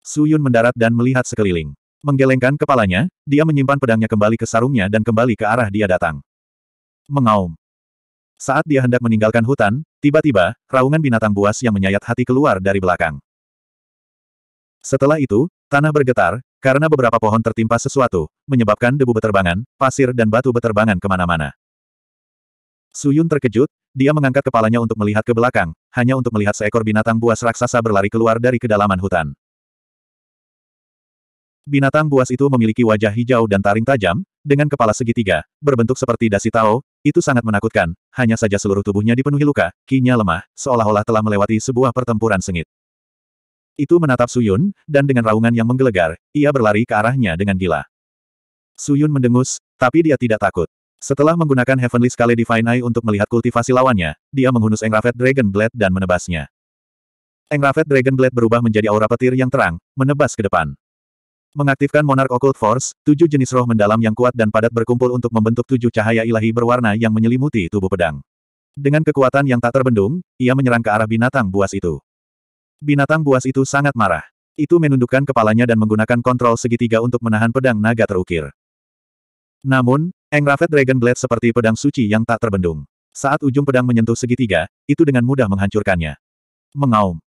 Su Yun mendarat dan melihat sekeliling. Menggelengkan kepalanya, dia menyimpan pedangnya kembali ke sarungnya dan kembali ke arah dia datang. Mengaum. Saat dia hendak meninggalkan hutan, tiba-tiba, raungan binatang buas yang menyayat hati keluar dari belakang. Setelah itu, tanah bergetar, karena beberapa pohon tertimpa sesuatu, menyebabkan debu beterbangan, pasir dan batu beterbangan kemana-mana. Suyun terkejut, dia mengangkat kepalanya untuk melihat ke belakang, hanya untuk melihat seekor binatang buas raksasa berlari keluar dari kedalaman hutan. Binatang buas itu memiliki wajah hijau dan taring tajam, dengan kepala segitiga, berbentuk seperti dasi tao, itu sangat menakutkan, hanya saja seluruh tubuhnya dipenuhi luka, kinya lemah, seolah-olah telah melewati sebuah pertempuran sengit. Itu menatap Suyun, dan dengan raungan yang menggelegar, ia berlari ke arahnya dengan gila. Suyun mendengus, tapi dia tidak takut. Setelah menggunakan Heavenly Scale Divine Eye untuk melihat kultivasi lawannya, dia menghunus Engravet Dragon Blade dan menebasnya. Engravet Dragon Blade berubah menjadi aura petir yang terang, menebas ke depan. Mengaktifkan Monarch Occult Force, tujuh jenis roh mendalam yang kuat dan padat berkumpul untuk membentuk tujuh cahaya ilahi berwarna yang menyelimuti tubuh pedang. Dengan kekuatan yang tak terbendung, ia menyerang ke arah binatang buas itu. Binatang buas itu sangat marah. Itu menundukkan kepalanya dan menggunakan kontrol segitiga untuk menahan pedang naga terukir. Namun, Engravet Dragon Blade seperti pedang suci yang tak terbendung. Saat ujung pedang menyentuh segitiga, itu dengan mudah menghancurkannya. Mengaum.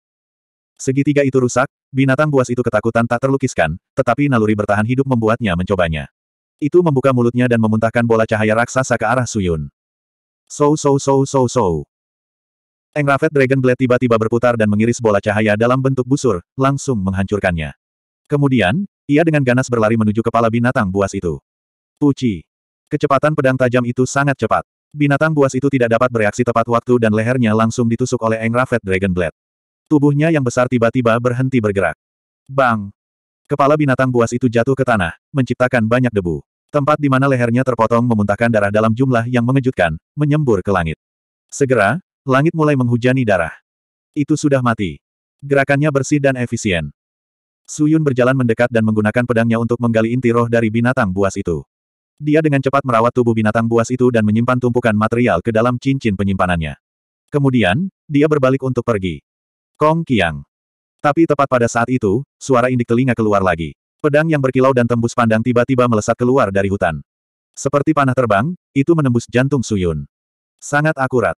Segitiga itu rusak, binatang buas itu ketakutan tak terlukiskan, tetapi naluri bertahan hidup membuatnya mencobanya. Itu membuka mulutnya dan memuntahkan bola cahaya raksasa ke arah Suyun. So so so so so. Engravet Dragon Blade tiba-tiba berputar dan mengiris bola cahaya dalam bentuk busur, langsung menghancurkannya. Kemudian, ia dengan ganas berlari menuju kepala binatang buas itu. Puji. Kecepatan pedang tajam itu sangat cepat. Binatang buas itu tidak dapat bereaksi tepat waktu dan lehernya langsung ditusuk oleh Engravet Dragon Blade. Tubuhnya yang besar tiba-tiba berhenti bergerak. Bang! Kepala binatang buas itu jatuh ke tanah, menciptakan banyak debu. Tempat di mana lehernya terpotong memuntahkan darah dalam jumlah yang mengejutkan, menyembur ke langit. Segera, langit mulai menghujani darah. Itu sudah mati. Gerakannya bersih dan efisien. Suyun berjalan mendekat dan menggunakan pedangnya untuk menggali inti roh dari binatang buas itu. Dia dengan cepat merawat tubuh binatang buas itu dan menyimpan tumpukan material ke dalam cincin penyimpanannya. Kemudian, dia berbalik untuk pergi. Kong Kiang. Tapi tepat pada saat itu, suara indik telinga keluar lagi. Pedang yang berkilau dan tembus pandang tiba-tiba melesat keluar dari hutan. Seperti panah terbang, itu menembus jantung Suyun. Sangat akurat.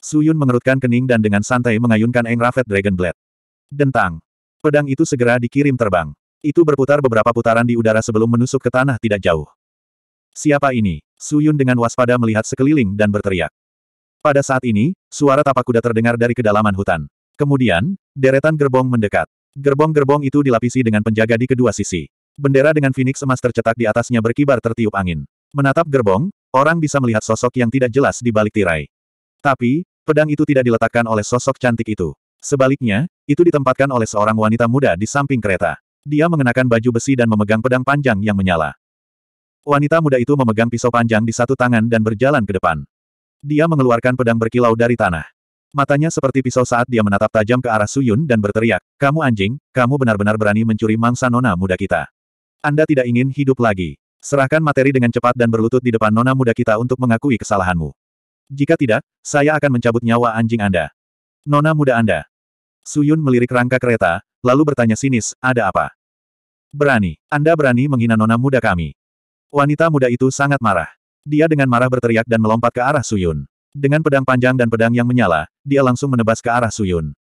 Suyun mengerutkan kening dan dengan santai mengayunkan Engravet Dragon Blade. Dentang. Pedang itu segera dikirim terbang. Itu berputar beberapa putaran di udara sebelum menusuk ke tanah tidak jauh. Siapa ini? Suyun dengan waspada melihat sekeliling dan berteriak. Pada saat ini, suara tapak kuda terdengar dari kedalaman hutan. Kemudian, deretan gerbong mendekat. Gerbong-gerbong itu dilapisi dengan penjaga di kedua sisi. Bendera dengan Phoenix emas tercetak di atasnya berkibar tertiup angin. Menatap gerbong, orang bisa melihat sosok yang tidak jelas di balik tirai. Tapi, pedang itu tidak diletakkan oleh sosok cantik itu. Sebaliknya, itu ditempatkan oleh seorang wanita muda di samping kereta. Dia mengenakan baju besi dan memegang pedang panjang yang menyala. Wanita muda itu memegang pisau panjang di satu tangan dan berjalan ke depan. Dia mengeluarkan pedang berkilau dari tanah. Matanya seperti pisau saat dia menatap tajam ke arah Suyun dan berteriak, Kamu anjing, kamu benar-benar berani mencuri mangsa nona muda kita. Anda tidak ingin hidup lagi. Serahkan materi dengan cepat dan berlutut di depan nona muda kita untuk mengakui kesalahanmu. Jika tidak, saya akan mencabut nyawa anjing Anda. Nona muda Anda. Suyun melirik rangka kereta, lalu bertanya sinis, ada apa? Berani, Anda berani menghina nona muda kami. Wanita muda itu sangat marah. Dia dengan marah berteriak dan melompat ke arah Suyun. Dengan pedang panjang dan pedang yang menyala, dia langsung menebas ke arah Suyun.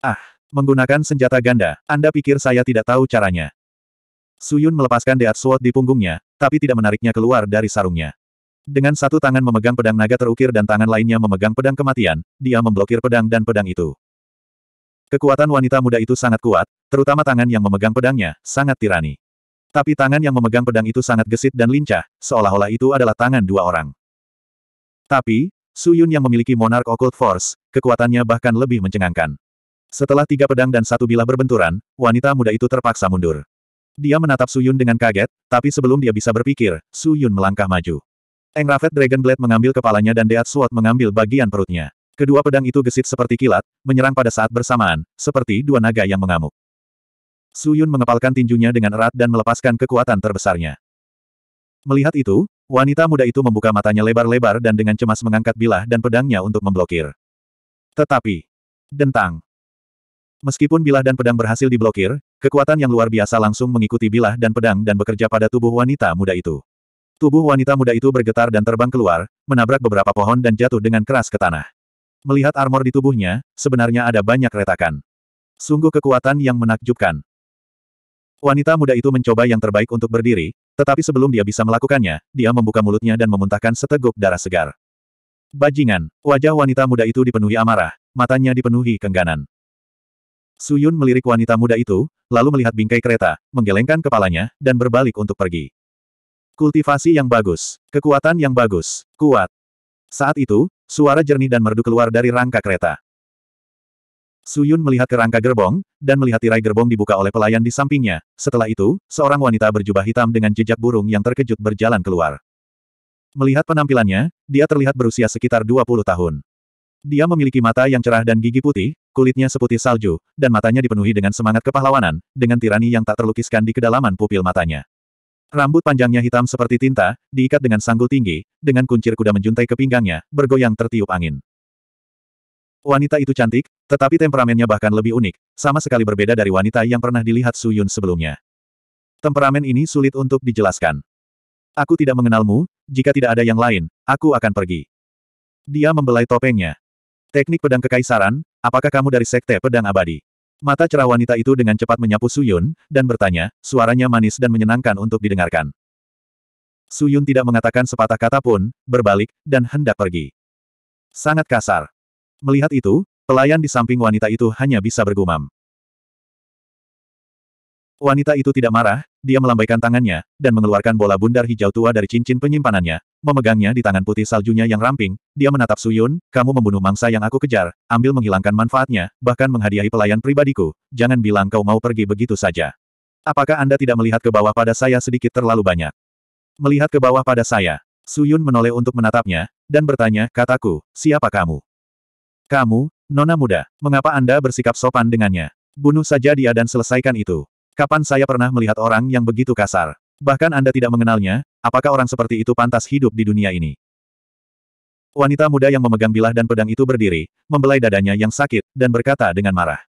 Ah, menggunakan senjata ganda, Anda pikir saya tidak tahu caranya. Suyun melepaskan deat Sword di punggungnya, tapi tidak menariknya keluar dari sarungnya. Dengan satu tangan memegang pedang naga terukir dan tangan lainnya memegang pedang kematian, dia memblokir pedang dan pedang itu. Kekuatan wanita muda itu sangat kuat, terutama tangan yang memegang pedangnya, sangat tirani. Tapi tangan yang memegang pedang itu sangat gesit dan lincah, seolah-olah itu adalah tangan dua orang. Tapi, Su Yun yang memiliki Monarch Occult Force, kekuatannya bahkan lebih mencengangkan. Setelah tiga pedang dan satu bilah berbenturan, wanita muda itu terpaksa mundur. Dia menatap Su Yun dengan kaget, tapi sebelum dia bisa berpikir, Su Yun melangkah maju. Rafet Dragon Blade mengambil kepalanya dan Deat Sword mengambil bagian perutnya. Kedua pedang itu gesit seperti kilat, menyerang pada saat bersamaan, seperti dua naga yang mengamuk. Suyun mengepalkan tinjunya dengan erat dan melepaskan kekuatan terbesarnya. Melihat itu, wanita muda itu membuka matanya lebar-lebar dan dengan cemas mengangkat bilah dan pedangnya untuk memblokir. Tetapi, dentang. Meskipun bilah dan pedang berhasil diblokir, kekuatan yang luar biasa langsung mengikuti bilah dan pedang dan bekerja pada tubuh wanita muda itu. Tubuh wanita muda itu bergetar dan terbang keluar, menabrak beberapa pohon dan jatuh dengan keras ke tanah. Melihat armor di tubuhnya, sebenarnya ada banyak retakan. Sungguh kekuatan yang menakjubkan. Wanita muda itu mencoba yang terbaik untuk berdiri, tetapi sebelum dia bisa melakukannya, dia membuka mulutnya dan memuntahkan seteguk darah segar. Bajingan, wajah wanita muda itu dipenuhi amarah, matanya dipenuhi kengganan. Suyun melirik wanita muda itu, lalu melihat bingkai kereta, menggelengkan kepalanya, dan berbalik untuk pergi. Kultivasi yang bagus, kekuatan yang bagus, kuat. Saat itu, suara jernih dan merdu keluar dari rangka kereta. Suyun melihat kerangka gerbong, dan melihat tirai gerbong dibuka oleh pelayan di sampingnya. Setelah itu, seorang wanita berjubah hitam dengan jejak burung yang terkejut berjalan keluar. Melihat penampilannya, dia terlihat berusia sekitar 20 tahun. Dia memiliki mata yang cerah dan gigi putih, kulitnya seputih salju, dan matanya dipenuhi dengan semangat kepahlawanan, dengan tirani yang tak terlukiskan di kedalaman pupil matanya. Rambut panjangnya hitam seperti tinta, diikat dengan sanggul tinggi, dengan kuncir kuda menjuntai ke pinggangnya, bergoyang tertiup angin. Wanita itu cantik, tetapi temperamennya bahkan lebih unik, sama sekali berbeda dari wanita yang pernah dilihat Su Yun sebelumnya. Temperamen ini sulit untuk dijelaskan. Aku tidak mengenalmu, jika tidak ada yang lain, aku akan pergi. Dia membelai topengnya. Teknik pedang kekaisaran, apakah kamu dari sekte pedang abadi? Mata cerah wanita itu dengan cepat menyapu Su Yun dan bertanya, suaranya manis dan menyenangkan untuk didengarkan. Su Yun tidak mengatakan sepatah kata pun, berbalik, dan hendak pergi. Sangat kasar. Melihat itu, pelayan di samping wanita itu hanya bisa bergumam. Wanita itu tidak marah, dia melambaikan tangannya, dan mengeluarkan bola bundar hijau tua dari cincin penyimpanannya, memegangnya di tangan putih saljunya yang ramping, dia menatap Suyun, kamu membunuh mangsa yang aku kejar, ambil menghilangkan manfaatnya, bahkan menghadiahi pelayan pribadiku, jangan bilang kau mau pergi begitu saja. Apakah Anda tidak melihat ke bawah pada saya sedikit terlalu banyak? Melihat ke bawah pada saya, Suyun menoleh untuk menatapnya, dan bertanya, kataku, siapa kamu? Kamu, Nona muda, mengapa Anda bersikap sopan dengannya? Bunuh saja dia dan selesaikan itu. Kapan saya pernah melihat orang yang begitu kasar? Bahkan Anda tidak mengenalnya, apakah orang seperti itu pantas hidup di dunia ini? Wanita muda yang memegang bilah dan pedang itu berdiri, membelai dadanya yang sakit, dan berkata dengan marah.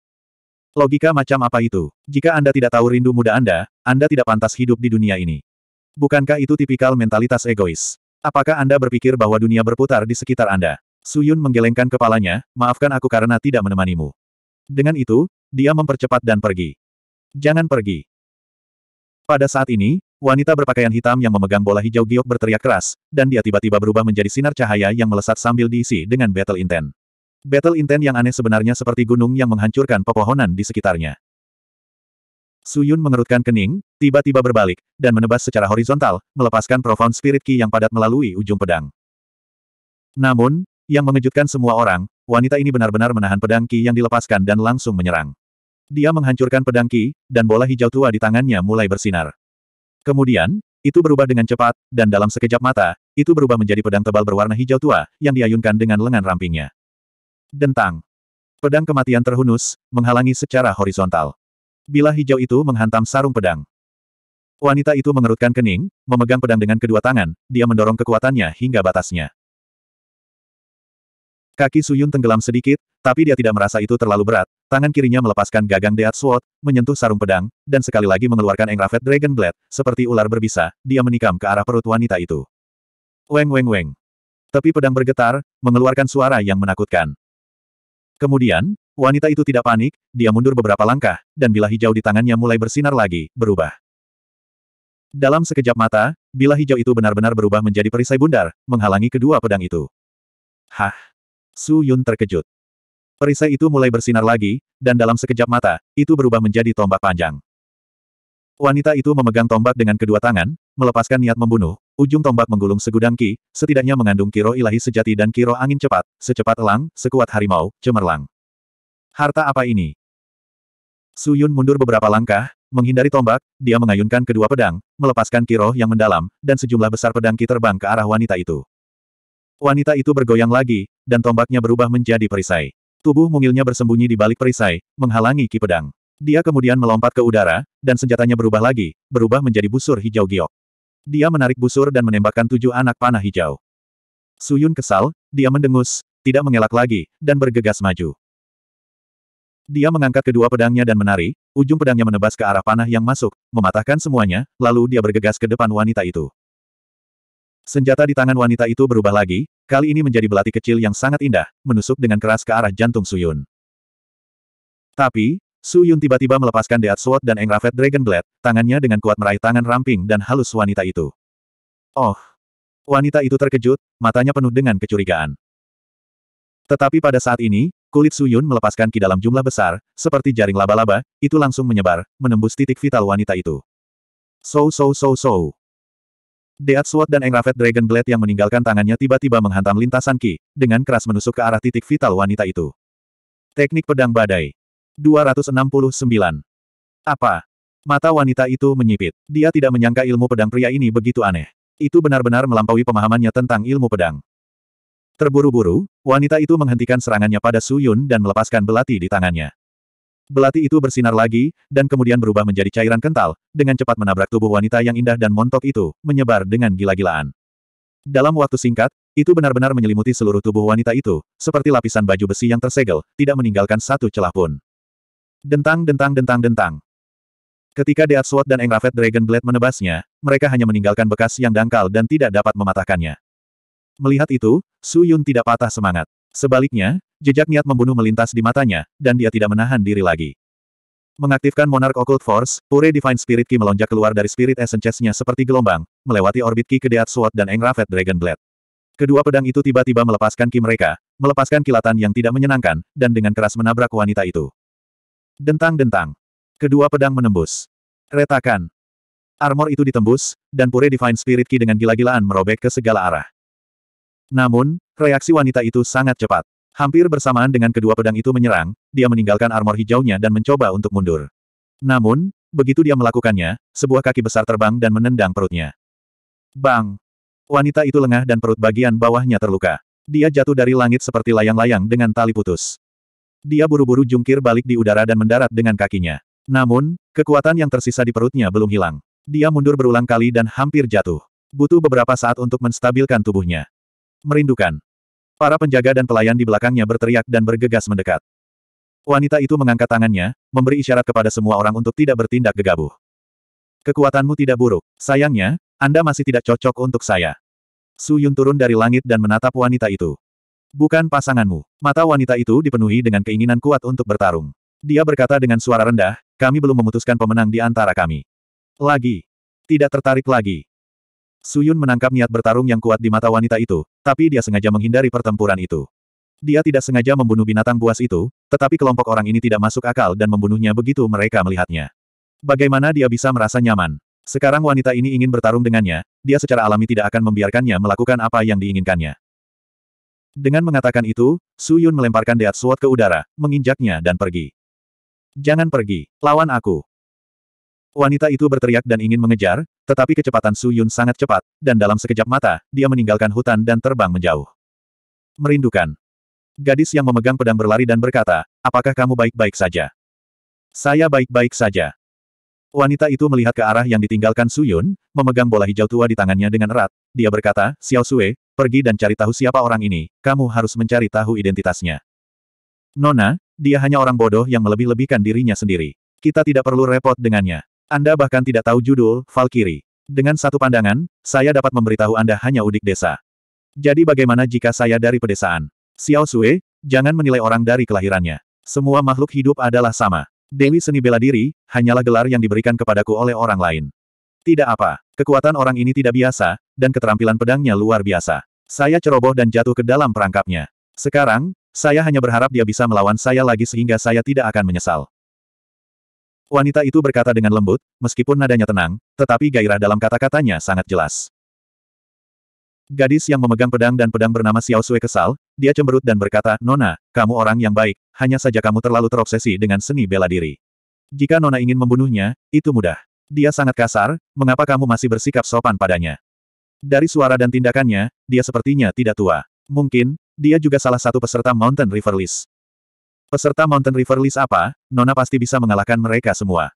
Logika macam apa itu? Jika Anda tidak tahu rindu muda Anda, Anda tidak pantas hidup di dunia ini. Bukankah itu tipikal mentalitas egois? Apakah Anda berpikir bahwa dunia berputar di sekitar Anda? Suyun menggelengkan kepalanya, maafkan aku karena tidak menemanimu. Dengan itu, dia mempercepat dan pergi. Jangan pergi. Pada saat ini, wanita berpakaian hitam yang memegang bola hijau giok berteriak keras, dan dia tiba-tiba berubah menjadi sinar cahaya yang melesat sambil diisi dengan battle intent. Battle intent yang aneh sebenarnya seperti gunung yang menghancurkan pepohonan di sekitarnya. Suyun mengerutkan kening, tiba-tiba berbalik, dan menebas secara horizontal, melepaskan profound spirit ki yang padat melalui ujung pedang. Namun, yang mengejutkan semua orang, wanita ini benar-benar menahan pedang Qi yang dilepaskan dan langsung menyerang. Dia menghancurkan pedang Qi, dan bola hijau tua di tangannya mulai bersinar. Kemudian, itu berubah dengan cepat, dan dalam sekejap mata, itu berubah menjadi pedang tebal berwarna hijau tua, yang diayunkan dengan lengan rampingnya. Dentang. Pedang kematian terhunus, menghalangi secara horizontal. Bila hijau itu menghantam sarung pedang. Wanita itu mengerutkan kening, memegang pedang dengan kedua tangan, dia mendorong kekuatannya hingga batasnya. Kaki Suyun tenggelam sedikit, tapi dia tidak merasa itu terlalu berat. Tangan kirinya melepaskan gagang Deat Sword, menyentuh sarung pedang, dan sekali lagi mengeluarkan Engravet Dragon Blade. Seperti ular berbisa, dia menikam ke arah perut wanita itu. Weng weng weng. Tepi pedang bergetar, mengeluarkan suara yang menakutkan. Kemudian, wanita itu tidak panik, dia mundur beberapa langkah, dan bila hijau di tangannya mulai bersinar lagi, berubah. Dalam sekejap mata, bila hijau itu benar-benar berubah menjadi perisai bundar, menghalangi kedua pedang itu. Hah? Su Yun terkejut. Perisai itu mulai bersinar lagi, dan dalam sekejap mata, itu berubah menjadi tombak panjang. Wanita itu memegang tombak dengan kedua tangan, melepaskan niat membunuh, ujung tombak menggulung segudang ki, setidaknya mengandung kiro ilahi sejati dan kiro angin cepat, secepat elang, sekuat harimau, cemerlang. Harta apa ini? Su Yun mundur beberapa langkah, menghindari tombak, dia mengayunkan kedua pedang, melepaskan kiro yang mendalam, dan sejumlah besar pedang ki terbang ke arah wanita itu. Wanita itu bergoyang lagi, dan tombaknya berubah menjadi perisai. Tubuh mungilnya bersembunyi di balik perisai, menghalangi ki pedang. Dia kemudian melompat ke udara, dan senjatanya berubah lagi, berubah menjadi busur hijau giok. Dia menarik busur dan menembakkan tujuh anak panah hijau. Suyun kesal, dia mendengus, tidak mengelak lagi, dan bergegas maju. Dia mengangkat kedua pedangnya dan menari, ujung pedangnya menebas ke arah panah yang masuk, mematahkan semuanya, lalu dia bergegas ke depan wanita itu. Senjata di tangan wanita itu berubah lagi, kali ini menjadi belati kecil yang sangat indah, menusuk dengan keras ke arah jantung Suyun. Tapi, Suyun tiba-tiba melepaskan Deat Sword dan Engravet Dragon Blade, tangannya dengan kuat meraih tangan ramping dan halus wanita itu. Oh! Wanita itu terkejut, matanya penuh dengan kecurigaan. Tetapi pada saat ini, kulit Suyun melepaskan ki dalam jumlah besar, seperti jaring laba-laba, itu langsung menyebar, menembus titik vital wanita itu. So so so so. Deat Sword dan Engravet Dragon Blade yang meninggalkan tangannya tiba-tiba menghantam lintasan Ki, dengan keras menusuk ke arah titik vital wanita itu. Teknik Pedang Badai. 269. Apa? Mata wanita itu menyipit. Dia tidak menyangka ilmu pedang pria ini begitu aneh. Itu benar-benar melampaui pemahamannya tentang ilmu pedang. Terburu-buru, wanita itu menghentikan serangannya pada Su Yun dan melepaskan belati di tangannya. Belati itu bersinar lagi, dan kemudian berubah menjadi cairan kental, dengan cepat menabrak tubuh wanita yang indah dan montok itu, menyebar dengan gila-gilaan. Dalam waktu singkat, itu benar-benar menyelimuti seluruh tubuh wanita itu, seperti lapisan baju besi yang tersegel, tidak meninggalkan satu celah pun. Dentang dentang dentang dentang. Ketika Dead Sword dan Engravet Dragon Blade menebasnya, mereka hanya meninggalkan bekas yang dangkal dan tidak dapat mematahkannya. Melihat itu, Su Yun tidak patah semangat. Sebaliknya, Jejak niat membunuh melintas di matanya, dan dia tidak menahan diri lagi. Mengaktifkan Monarch Occult Force, Pure Divine Spirit Ki melonjak keluar dari Spirit Essence-nya seperti gelombang, melewati orbit Ki Kedeat Sword dan Engravet Dragon Blade. Kedua pedang itu tiba-tiba melepaskan Ki mereka, melepaskan kilatan yang tidak menyenangkan, dan dengan keras menabrak wanita itu. Dentang-dentang. Kedua pedang menembus. Retakan. Armor itu ditembus, dan Pure Divine Spirit Ki dengan gila-gilaan merobek ke segala arah. Namun, reaksi wanita itu sangat cepat. Hampir bersamaan dengan kedua pedang itu menyerang, dia meninggalkan armor hijaunya dan mencoba untuk mundur. Namun, begitu dia melakukannya, sebuah kaki besar terbang dan menendang perutnya. Bang! Wanita itu lengah dan perut bagian bawahnya terluka. Dia jatuh dari langit seperti layang-layang dengan tali putus. Dia buru-buru jungkir balik di udara dan mendarat dengan kakinya. Namun, kekuatan yang tersisa di perutnya belum hilang. Dia mundur berulang kali dan hampir jatuh. Butuh beberapa saat untuk menstabilkan tubuhnya. Merindukan. Para penjaga dan pelayan di belakangnya berteriak dan bergegas mendekat. Wanita itu mengangkat tangannya, memberi isyarat kepada semua orang untuk tidak bertindak gegabah. Kekuatanmu tidak buruk. Sayangnya, Anda masih tidak cocok untuk saya. Su Yun turun dari langit dan menatap wanita itu. Bukan pasanganmu. Mata wanita itu dipenuhi dengan keinginan kuat untuk bertarung. Dia berkata dengan suara rendah, kami belum memutuskan pemenang di antara kami. Lagi. Tidak tertarik lagi. Suyun menangkap niat bertarung yang kuat di mata wanita itu, tapi dia sengaja menghindari pertempuran itu. Dia tidak sengaja membunuh binatang buas itu, tetapi kelompok orang ini tidak masuk akal dan membunuhnya begitu mereka melihatnya. Bagaimana dia bisa merasa nyaman? Sekarang wanita ini ingin bertarung dengannya, dia secara alami tidak akan membiarkannya melakukan apa yang diinginkannya. Dengan mengatakan itu, Su Yun melemparkan Deat suat ke udara, menginjaknya dan pergi. Jangan pergi, lawan aku. Wanita itu berteriak dan ingin mengejar, tetapi kecepatan Su Yun sangat cepat, dan dalam sekejap mata, dia meninggalkan hutan dan terbang menjauh. Merindukan. Gadis yang memegang pedang berlari dan berkata, apakah kamu baik-baik saja? Saya baik-baik saja. Wanita itu melihat ke arah yang ditinggalkan Su Yun, memegang bola hijau tua di tangannya dengan erat. Dia berkata, Xiao Sue, pergi dan cari tahu siapa orang ini, kamu harus mencari tahu identitasnya. Nona, dia hanya orang bodoh yang melebih-lebihkan dirinya sendiri. Kita tidak perlu repot dengannya. Anda bahkan tidak tahu judul, Valkyrie. Dengan satu pandangan, saya dapat memberitahu Anda hanya udik desa. Jadi bagaimana jika saya dari pedesaan? Xiao Sue, jangan menilai orang dari kelahirannya. Semua makhluk hidup adalah sama. Dewi seni bela diri, hanyalah gelar yang diberikan kepadaku oleh orang lain. Tidak apa, kekuatan orang ini tidak biasa, dan keterampilan pedangnya luar biasa. Saya ceroboh dan jatuh ke dalam perangkapnya. Sekarang, saya hanya berharap dia bisa melawan saya lagi sehingga saya tidak akan menyesal. Wanita itu berkata dengan lembut, meskipun nadanya tenang, tetapi gairah dalam kata-katanya sangat jelas. Gadis yang memegang pedang dan pedang bernama Xiao Sui kesal, dia cemberut dan berkata, Nona, kamu orang yang baik, hanya saja kamu terlalu terobsesi dengan seni bela diri. Jika Nona ingin membunuhnya, itu mudah. Dia sangat kasar, mengapa kamu masih bersikap sopan padanya? Dari suara dan tindakannya, dia sepertinya tidak tua. Mungkin, dia juga salah satu peserta Mountain River List. Peserta Mountain River List apa, Nona pasti bisa mengalahkan mereka semua.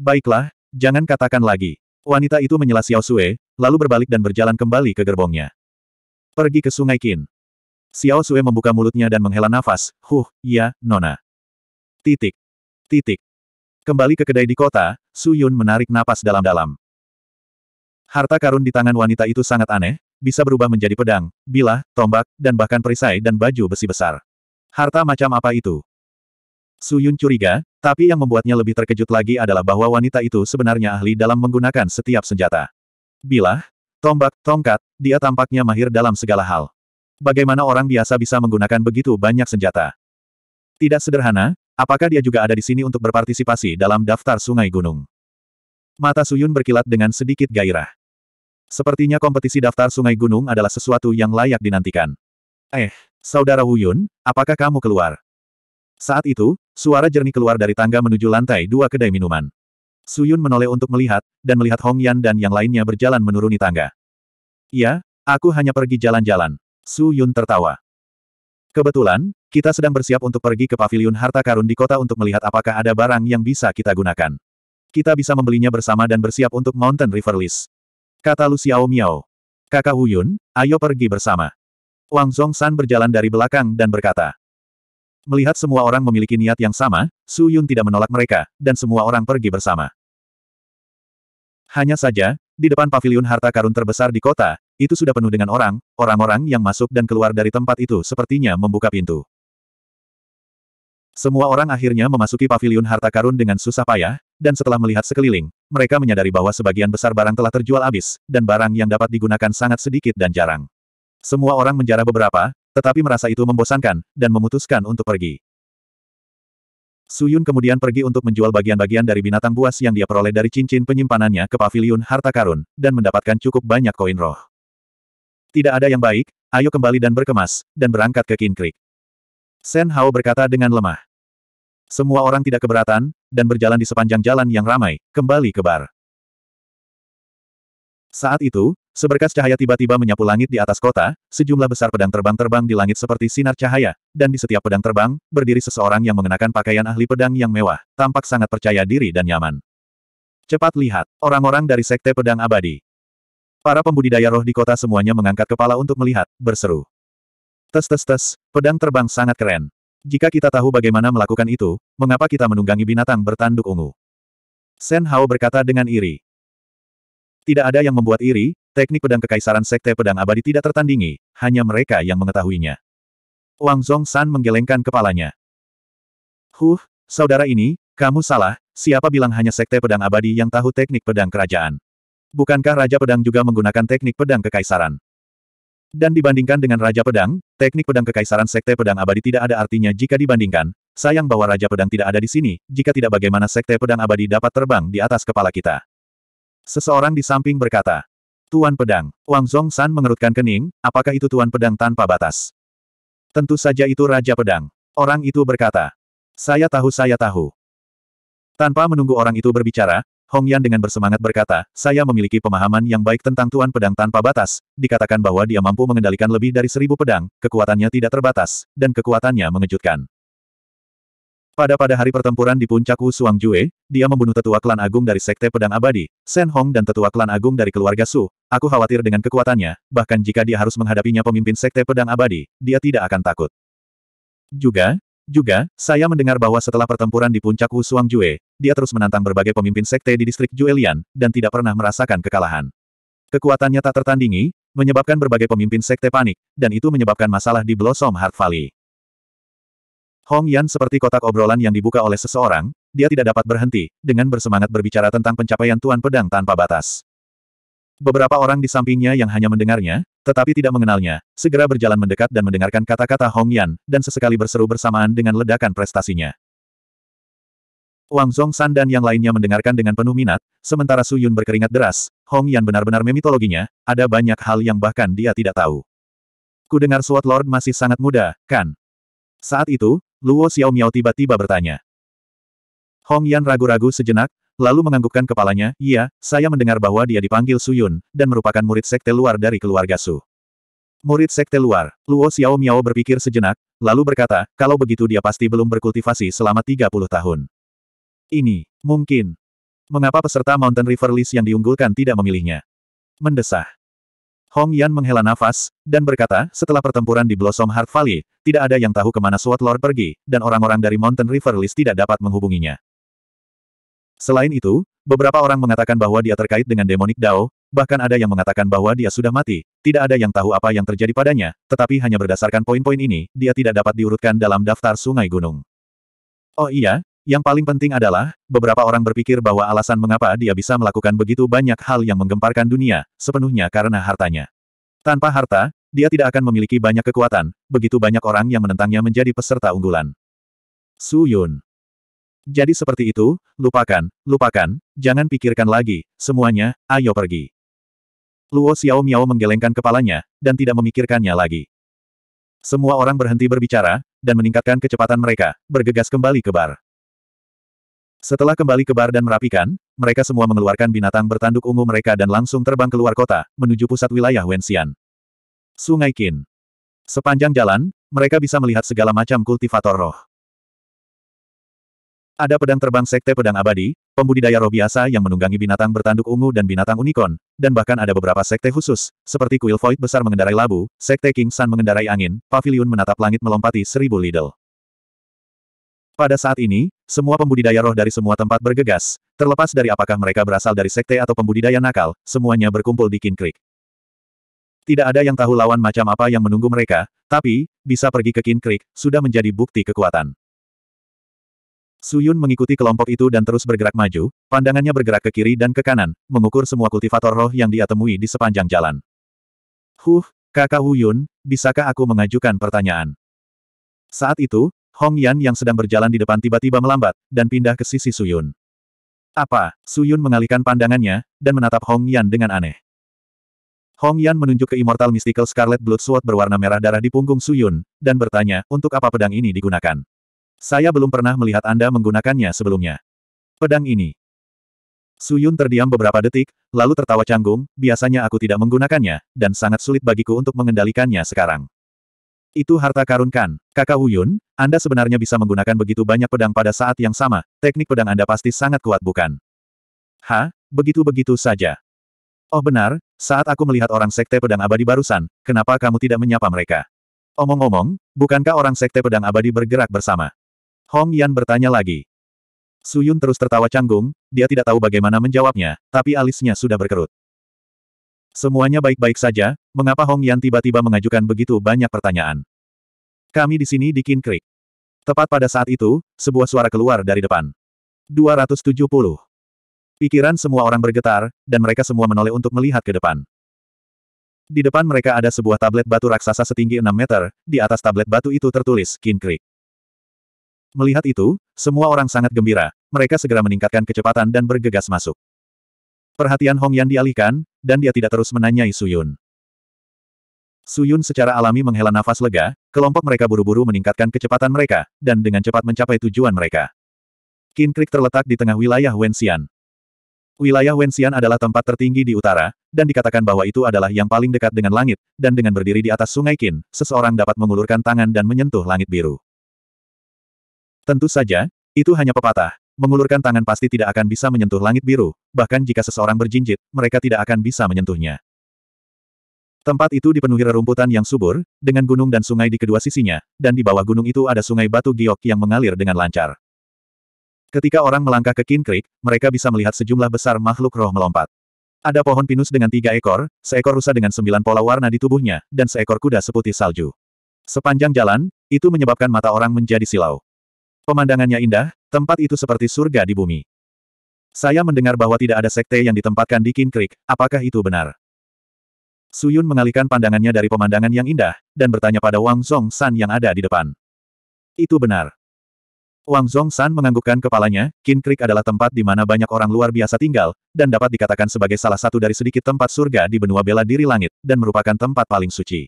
Baiklah, jangan katakan lagi. Wanita itu menyela Xiao Sue, lalu berbalik dan berjalan kembali ke gerbongnya. Pergi ke Sungai Qin. Xiao Sue membuka mulutnya dan menghela nafas, huh, iya, Nona. Titik. Titik. Kembali ke kedai di kota, Su Yun menarik napas dalam-dalam. Harta karun di tangan wanita itu sangat aneh, bisa berubah menjadi pedang, bilah, tombak, dan bahkan perisai dan baju besi besar. Harta macam apa itu? Suyun curiga, tapi yang membuatnya lebih terkejut lagi adalah bahwa wanita itu sebenarnya ahli dalam menggunakan setiap senjata. Bilah, tombak, tongkat, dia tampaknya mahir dalam segala hal. Bagaimana orang biasa bisa menggunakan begitu banyak senjata? Tidak sederhana, apakah dia juga ada di sini untuk berpartisipasi dalam daftar sungai gunung? Mata Suyun berkilat dengan sedikit gairah. Sepertinya kompetisi daftar sungai gunung adalah sesuatu yang layak dinantikan. Eh, Saudara Wuyun, apakah kamu keluar? Saat itu, suara jernih keluar dari tangga menuju lantai dua kedai minuman. Suyun menoleh untuk melihat, dan melihat Hong Yan dan yang lainnya berjalan menuruni tangga. Iya, aku hanya pergi jalan-jalan. Suyun tertawa. Kebetulan, kita sedang bersiap untuk pergi ke paviliun harta karun di kota untuk melihat apakah ada barang yang bisa kita gunakan. Kita bisa membelinya bersama dan bersiap untuk Mountain River List. Kata Lu Xiao Miao. Kakak Huyun, ayo pergi bersama. Wang Zhongshan berjalan dari belakang dan berkata. Melihat semua orang memiliki niat yang sama, Su Yun tidak menolak mereka, dan semua orang pergi bersama. Hanya saja, di depan paviliun harta karun terbesar di kota, itu sudah penuh dengan orang, orang-orang yang masuk dan keluar dari tempat itu sepertinya membuka pintu. Semua orang akhirnya memasuki paviliun harta karun dengan susah payah, dan setelah melihat sekeliling, mereka menyadari bahwa sebagian besar barang telah terjual habis, dan barang yang dapat digunakan sangat sedikit dan jarang. Semua orang menjarah beberapa, tetapi merasa itu membosankan, dan memutuskan untuk pergi. Suyun kemudian pergi untuk menjual bagian-bagian dari binatang buas yang dia peroleh dari cincin penyimpanannya ke paviliun harta karun, dan mendapatkan cukup banyak koin roh. Tidak ada yang baik, ayo kembali dan berkemas, dan berangkat ke King Creek. Sen Hao berkata dengan lemah. Semua orang tidak keberatan, dan berjalan di sepanjang jalan yang ramai, kembali ke bar. Saat itu, Seberkas cahaya tiba-tiba menyapu langit di atas kota, sejumlah besar pedang terbang-terbang di langit seperti sinar cahaya, dan di setiap pedang terbang, berdiri seseorang yang mengenakan pakaian ahli pedang yang mewah, tampak sangat percaya diri dan nyaman. Cepat lihat, orang-orang dari Sekte Pedang Abadi. Para pembudidaya roh di kota semuanya mengangkat kepala untuk melihat, berseru. Tes tes tes, pedang terbang sangat keren. Jika kita tahu bagaimana melakukan itu, mengapa kita menunggangi binatang bertanduk ungu? Sen Hao berkata dengan iri. Tidak ada yang membuat iri, teknik pedang kekaisaran Sekte Pedang Abadi tidak tertandingi, hanya mereka yang mengetahuinya. Wang Zongshan menggelengkan kepalanya. Huh, saudara ini, kamu salah, siapa bilang hanya Sekte Pedang Abadi yang tahu teknik pedang kerajaan? Bukankah Raja Pedang juga menggunakan teknik pedang kekaisaran? Dan dibandingkan dengan Raja Pedang, teknik pedang kekaisaran Sekte Pedang Abadi tidak ada artinya jika dibandingkan, sayang bahwa Raja Pedang tidak ada di sini, jika tidak bagaimana Sekte Pedang Abadi dapat terbang di atas kepala kita. Seseorang di samping berkata, Tuan Pedang. Wang Zhongshan mengerutkan kening, apakah itu Tuan Pedang tanpa batas? Tentu saja itu Raja Pedang. Orang itu berkata. Saya tahu saya tahu. Tanpa menunggu orang itu berbicara, Hong Yan dengan bersemangat berkata, saya memiliki pemahaman yang baik tentang Tuan Pedang tanpa batas, dikatakan bahwa dia mampu mengendalikan lebih dari seribu pedang, kekuatannya tidak terbatas, dan kekuatannya mengejutkan. Pada pada hari pertempuran di puncak Wu Suang Jue, dia membunuh tetua klan agung dari Sekte Pedang Abadi, Shen Hong dan tetua klan agung dari keluarga Su. Aku khawatir dengan kekuatannya, bahkan jika dia harus menghadapinya pemimpin Sekte Pedang Abadi, dia tidak akan takut. Juga, juga, saya mendengar bahwa setelah pertempuran di puncak Wu Suang Jue, dia terus menantang berbagai pemimpin Sekte di distrik Juelian, dan tidak pernah merasakan kekalahan. Kekuatannya tak tertandingi, menyebabkan berbagai pemimpin sekte panik, dan itu menyebabkan masalah di Blossom Heart Valley. Hong Yan seperti kotak obrolan yang dibuka oleh seseorang, dia tidak dapat berhenti, dengan bersemangat berbicara tentang pencapaian Tuan Pedang tanpa batas. Beberapa orang di sampingnya yang hanya mendengarnya, tetapi tidak mengenalnya, segera berjalan mendekat dan mendengarkan kata-kata Hong Yan, dan sesekali berseru bersamaan dengan ledakan prestasinya. Wang San dan yang lainnya mendengarkan dengan penuh minat, sementara Su Yun berkeringat deras, Hong Yan benar-benar memitologinya, ada banyak hal yang bahkan dia tidak tahu. Ku dengar Sword Lord masih sangat muda, kan? Saat itu, Luo Xiao Xiaomiao tiba-tiba bertanya. Hong Yan ragu-ragu sejenak, lalu menganggukkan kepalanya, iya, saya mendengar bahwa dia dipanggil Su Yun, dan merupakan murid sekte luar dari keluarga Su. Murid sekte luar, Luo Xiao Xiaomiao berpikir sejenak, lalu berkata, kalau begitu dia pasti belum berkultivasi selama 30 tahun. Ini, mungkin. Mengapa peserta Mountain River List yang diunggulkan tidak memilihnya? Mendesah. Hong Yan menghela nafas, dan berkata, setelah pertempuran di Blossom Heart Valley, tidak ada yang tahu kemana Sword Lord pergi, dan orang-orang dari Mountain River List tidak dapat menghubunginya. Selain itu, beberapa orang mengatakan bahwa dia terkait dengan Demonic Dao, bahkan ada yang mengatakan bahwa dia sudah mati, tidak ada yang tahu apa yang terjadi padanya, tetapi hanya berdasarkan poin-poin ini, dia tidak dapat diurutkan dalam daftar sungai gunung. Oh iya, yang paling penting adalah, beberapa orang berpikir bahwa alasan mengapa dia bisa melakukan begitu banyak hal yang menggemparkan dunia, sepenuhnya karena hartanya. Tanpa harta, dia tidak akan memiliki banyak kekuatan, begitu banyak orang yang menentangnya menjadi peserta unggulan. Su Yun. Jadi seperti itu, lupakan, lupakan, jangan pikirkan lagi, semuanya, ayo pergi. Luo Xiao Miao menggelengkan kepalanya, dan tidak memikirkannya lagi. Semua orang berhenti berbicara, dan meningkatkan kecepatan mereka, bergegas kembali ke bar. Setelah kembali ke bar dan merapikan, mereka semua mengeluarkan binatang bertanduk ungu mereka dan langsung terbang keluar kota, menuju pusat wilayah Wenxian. Sungai Qin. Sepanjang jalan, mereka bisa melihat segala macam kultivator roh. Ada pedang terbang sekte pedang abadi, pembudidaya roh biasa yang menunggangi binatang bertanduk ungu dan binatang unicorn, dan bahkan ada beberapa sekte khusus, seperti kuil void besar mengendarai labu, sekte King Sun mengendarai angin, pavilion menatap langit melompati seribu lidl. Pada saat ini, semua pembudidaya roh dari semua tempat bergegas, terlepas dari apakah mereka berasal dari sekte atau pembudidaya nakal, semuanya berkumpul di King Creek. Tidak ada yang tahu lawan macam apa yang menunggu mereka, tapi, bisa pergi ke King Creek, sudah menjadi bukti kekuatan. Suyun mengikuti kelompok itu dan terus bergerak maju, pandangannya bergerak ke kiri dan ke kanan, mengukur semua kultivator roh yang dia temui di sepanjang jalan. Huh, kakak Wuyun, bisakah aku mengajukan pertanyaan? Saat itu, Hong Yan yang sedang berjalan di depan tiba-tiba melambat, dan pindah ke sisi Suyun. Apa? Suyun mengalihkan pandangannya, dan menatap Hong Yan dengan aneh. Hong Yan menunjuk ke Immortal Mystical Scarlet Blood Sword berwarna merah darah di punggung Suyun, dan bertanya, untuk apa pedang ini digunakan? Saya belum pernah melihat Anda menggunakannya sebelumnya. Pedang ini. Suyun terdiam beberapa detik, lalu tertawa canggung, biasanya aku tidak menggunakannya, dan sangat sulit bagiku untuk mengendalikannya sekarang. Itu harta karun kan, kakak Wuyun, Anda sebenarnya bisa menggunakan begitu banyak pedang pada saat yang sama, teknik pedang Anda pasti sangat kuat bukan? Ha? begitu-begitu saja. Oh benar, saat aku melihat orang sekte pedang abadi barusan, kenapa kamu tidak menyapa mereka? Omong-omong, bukankah orang sekte pedang abadi bergerak bersama? Hong Yan bertanya lagi. Suyun terus tertawa canggung, dia tidak tahu bagaimana menjawabnya, tapi alisnya sudah berkerut. Semuanya baik-baik saja, mengapa Hong Yan tiba-tiba mengajukan begitu banyak pertanyaan? Kami di sini di Kin Creek. Tepat pada saat itu, sebuah suara keluar dari depan. 270. Pikiran semua orang bergetar, dan mereka semua menoleh untuk melihat ke depan. Di depan mereka ada sebuah tablet batu raksasa setinggi 6 meter, di atas tablet batu itu tertulis Kin Creek. Melihat itu, semua orang sangat gembira, mereka segera meningkatkan kecepatan dan bergegas masuk. Perhatian Hong Yan dialihkan, dan dia tidak terus menanyai Su Yun. Su Yun secara alami menghela nafas lega, kelompok mereka buru-buru meningkatkan kecepatan mereka, dan dengan cepat mencapai tujuan mereka. Qin Creek terletak di tengah wilayah Wenxian. Wilayah Wenxian adalah tempat tertinggi di utara, dan dikatakan bahwa itu adalah yang paling dekat dengan langit, dan dengan berdiri di atas sungai Qin, seseorang dapat mengulurkan tangan dan menyentuh langit biru. Tentu saja, itu hanya pepatah, Mengulurkan tangan pasti tidak akan bisa menyentuh langit biru, bahkan jika seseorang berjinjit, mereka tidak akan bisa menyentuhnya. Tempat itu dipenuhi rerumputan yang subur, dengan gunung dan sungai di kedua sisinya, dan di bawah gunung itu ada sungai batu giok yang mengalir dengan lancar. Ketika orang melangkah ke Kin Creek, mereka bisa melihat sejumlah besar makhluk roh melompat. Ada pohon pinus dengan tiga ekor, seekor rusa dengan sembilan pola warna di tubuhnya, dan seekor kuda seputih salju. Sepanjang jalan, itu menyebabkan mata orang menjadi silau. Pemandangannya indah, Tempat itu seperti surga di bumi. Saya mendengar bahwa tidak ada sekte yang ditempatkan di King Creek, apakah itu benar? Suyun mengalihkan pandangannya dari pemandangan yang indah, dan bertanya pada Wang Zhong San yang ada di depan. Itu benar. Wang Zhong San menganggukkan kepalanya, Kin Creek adalah tempat di mana banyak orang luar biasa tinggal, dan dapat dikatakan sebagai salah satu dari sedikit tempat surga di benua bela diri langit, dan merupakan tempat paling suci.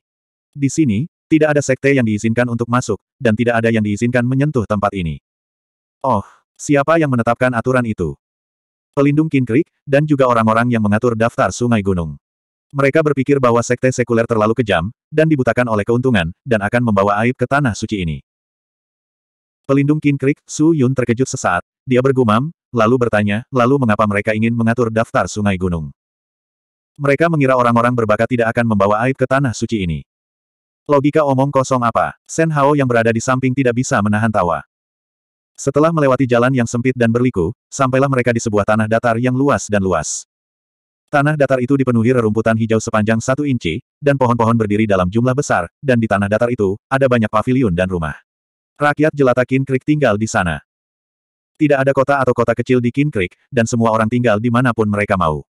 Di sini, tidak ada sekte yang diizinkan untuk masuk, dan tidak ada yang diizinkan menyentuh tempat ini. Oh, siapa yang menetapkan aturan itu? Pelindung Kinkrik, dan juga orang-orang yang mengatur daftar sungai gunung. Mereka berpikir bahwa sekte sekuler terlalu kejam, dan dibutakan oleh keuntungan, dan akan membawa aib ke tanah suci ini. Pelindung Kinkrik, Su Yun terkejut sesaat, dia bergumam, lalu bertanya, lalu mengapa mereka ingin mengatur daftar sungai gunung? Mereka mengira orang-orang berbakat tidak akan membawa aib ke tanah suci ini. Logika omong kosong apa? Sen Hao yang berada di samping tidak bisa menahan tawa. Setelah melewati jalan yang sempit dan berliku, sampailah mereka di sebuah tanah datar yang luas dan luas. Tanah datar itu dipenuhi rerumputan hijau sepanjang satu inci, dan pohon-pohon berdiri dalam jumlah besar, dan di tanah datar itu, ada banyak paviliun dan rumah. Rakyat jelata Kin Creek tinggal di sana. Tidak ada kota atau kota kecil di Kin Creek, dan semua orang tinggal di manapun mereka mau.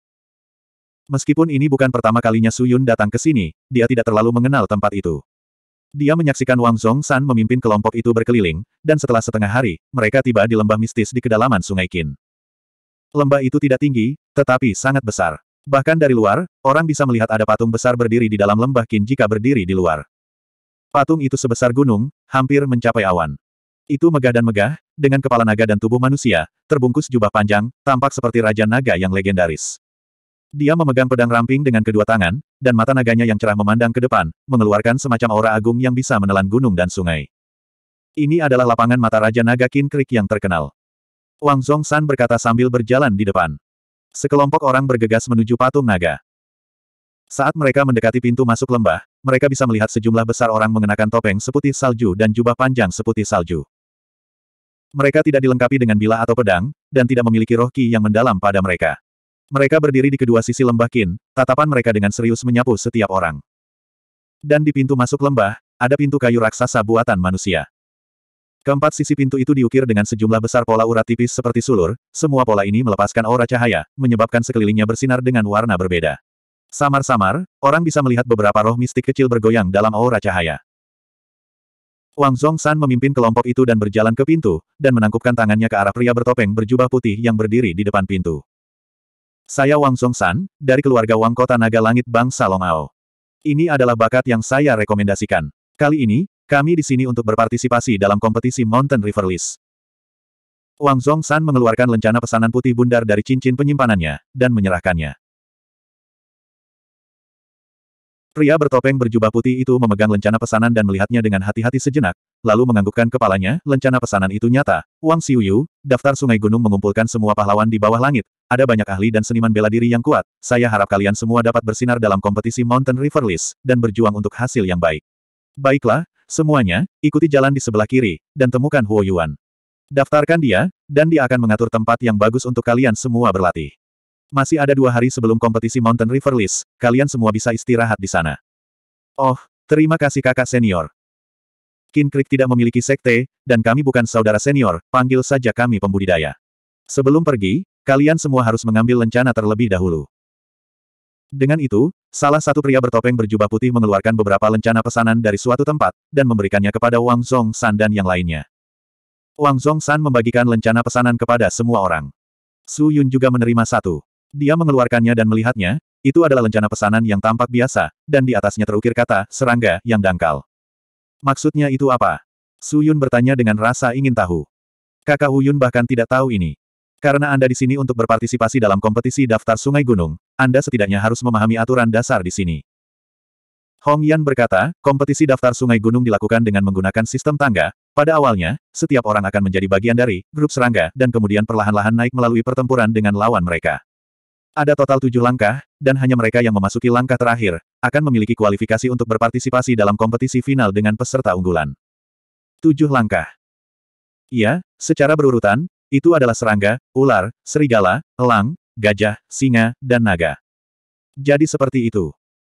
Meskipun ini bukan pertama kalinya Suyun datang ke sini, dia tidak terlalu mengenal tempat itu. Dia menyaksikan Wang Zhongshan memimpin kelompok itu berkeliling, dan setelah setengah hari, mereka tiba di lembah mistis di kedalaman sungai Qin. Lembah itu tidak tinggi, tetapi sangat besar. Bahkan dari luar, orang bisa melihat ada patung besar berdiri di dalam lembah Qin jika berdiri di luar. Patung itu sebesar gunung, hampir mencapai awan. Itu megah dan megah, dengan kepala naga dan tubuh manusia, terbungkus jubah panjang, tampak seperti Raja Naga yang legendaris. Dia memegang pedang ramping dengan kedua tangan, dan mata naganya yang cerah memandang ke depan, mengeluarkan semacam aura agung yang bisa menelan gunung dan sungai. Ini adalah lapangan mata Raja Naga Kinkrik Creek yang terkenal. Wang Zhongshan berkata sambil berjalan di depan. Sekelompok orang bergegas menuju patung naga. Saat mereka mendekati pintu masuk lembah, mereka bisa melihat sejumlah besar orang mengenakan topeng seputih salju dan jubah panjang seputih salju. Mereka tidak dilengkapi dengan bila atau pedang, dan tidak memiliki roh ki yang mendalam pada mereka. Mereka berdiri di kedua sisi lembah Kin, tatapan mereka dengan serius menyapu setiap orang. Dan di pintu masuk lembah, ada pintu kayu raksasa buatan manusia. Keempat sisi pintu itu diukir dengan sejumlah besar pola urat tipis seperti sulur, semua pola ini melepaskan aura cahaya, menyebabkan sekelilingnya bersinar dengan warna berbeda. Samar-samar, orang bisa melihat beberapa roh mistik kecil bergoyang dalam aura cahaya. Wang Zongshan memimpin kelompok itu dan berjalan ke pintu, dan menangkupkan tangannya ke arah pria bertopeng berjubah putih yang berdiri di depan pintu. Saya Wang Songsan, dari keluarga Wang Kota Naga Langit Bangsa Longao. Ini adalah bakat yang saya rekomendasikan. Kali ini, kami di sini untuk berpartisipasi dalam kompetisi Mountain River List. Wang Zongsan mengeluarkan lencana pesanan putih bundar dari cincin penyimpanannya, dan menyerahkannya. Pria bertopeng berjubah putih itu memegang lencana pesanan dan melihatnya dengan hati-hati sejenak, lalu menganggukkan kepalanya, lencana pesanan itu nyata. Wang Xiuyu, daftar Sungai Gunung mengumpulkan semua pahlawan di bawah langit. Ada banyak ahli dan seniman bela diri yang kuat. Saya harap kalian semua dapat bersinar dalam kompetisi Mountain River List, dan berjuang untuk hasil yang baik. Baiklah, semuanya, ikuti jalan di sebelah kiri, dan temukan Huo Yuan. Daftarkan dia, dan dia akan mengatur tempat yang bagus untuk kalian semua berlatih. Masih ada dua hari sebelum kompetisi Mountain River List, kalian semua bisa istirahat di sana. Oh, terima kasih kakak senior. Kin Creek tidak memiliki sekte, dan kami bukan saudara senior, panggil saja kami pembudidaya. Sebelum pergi, kalian semua harus mengambil lencana terlebih dahulu. Dengan itu, salah satu pria bertopeng berjubah putih mengeluarkan beberapa lencana pesanan dari suatu tempat, dan memberikannya kepada Wang San dan yang lainnya. Wang Zhong San membagikan lencana pesanan kepada semua orang. Su Yun juga menerima satu. Dia mengeluarkannya dan melihatnya, itu adalah lencana pesanan yang tampak biasa, dan di atasnya terukir kata, serangga, yang dangkal. Maksudnya itu apa? Su Yun bertanya dengan rasa ingin tahu. Kakak Uyun bahkan tidak tahu ini. Karena Anda di sini untuk berpartisipasi dalam kompetisi daftar sungai gunung, Anda setidaknya harus memahami aturan dasar di sini. Hong Yan berkata, kompetisi daftar sungai gunung dilakukan dengan menggunakan sistem tangga. Pada awalnya, setiap orang akan menjadi bagian dari grup serangga dan kemudian perlahan-lahan naik melalui pertempuran dengan lawan mereka. Ada total tujuh langkah, dan hanya mereka yang memasuki langkah terakhir, akan memiliki kualifikasi untuk berpartisipasi dalam kompetisi final dengan peserta unggulan. Tujuh langkah. Iya, secara berurutan, itu adalah serangga, ular, serigala, elang, gajah, singa, dan naga. Jadi seperti itu.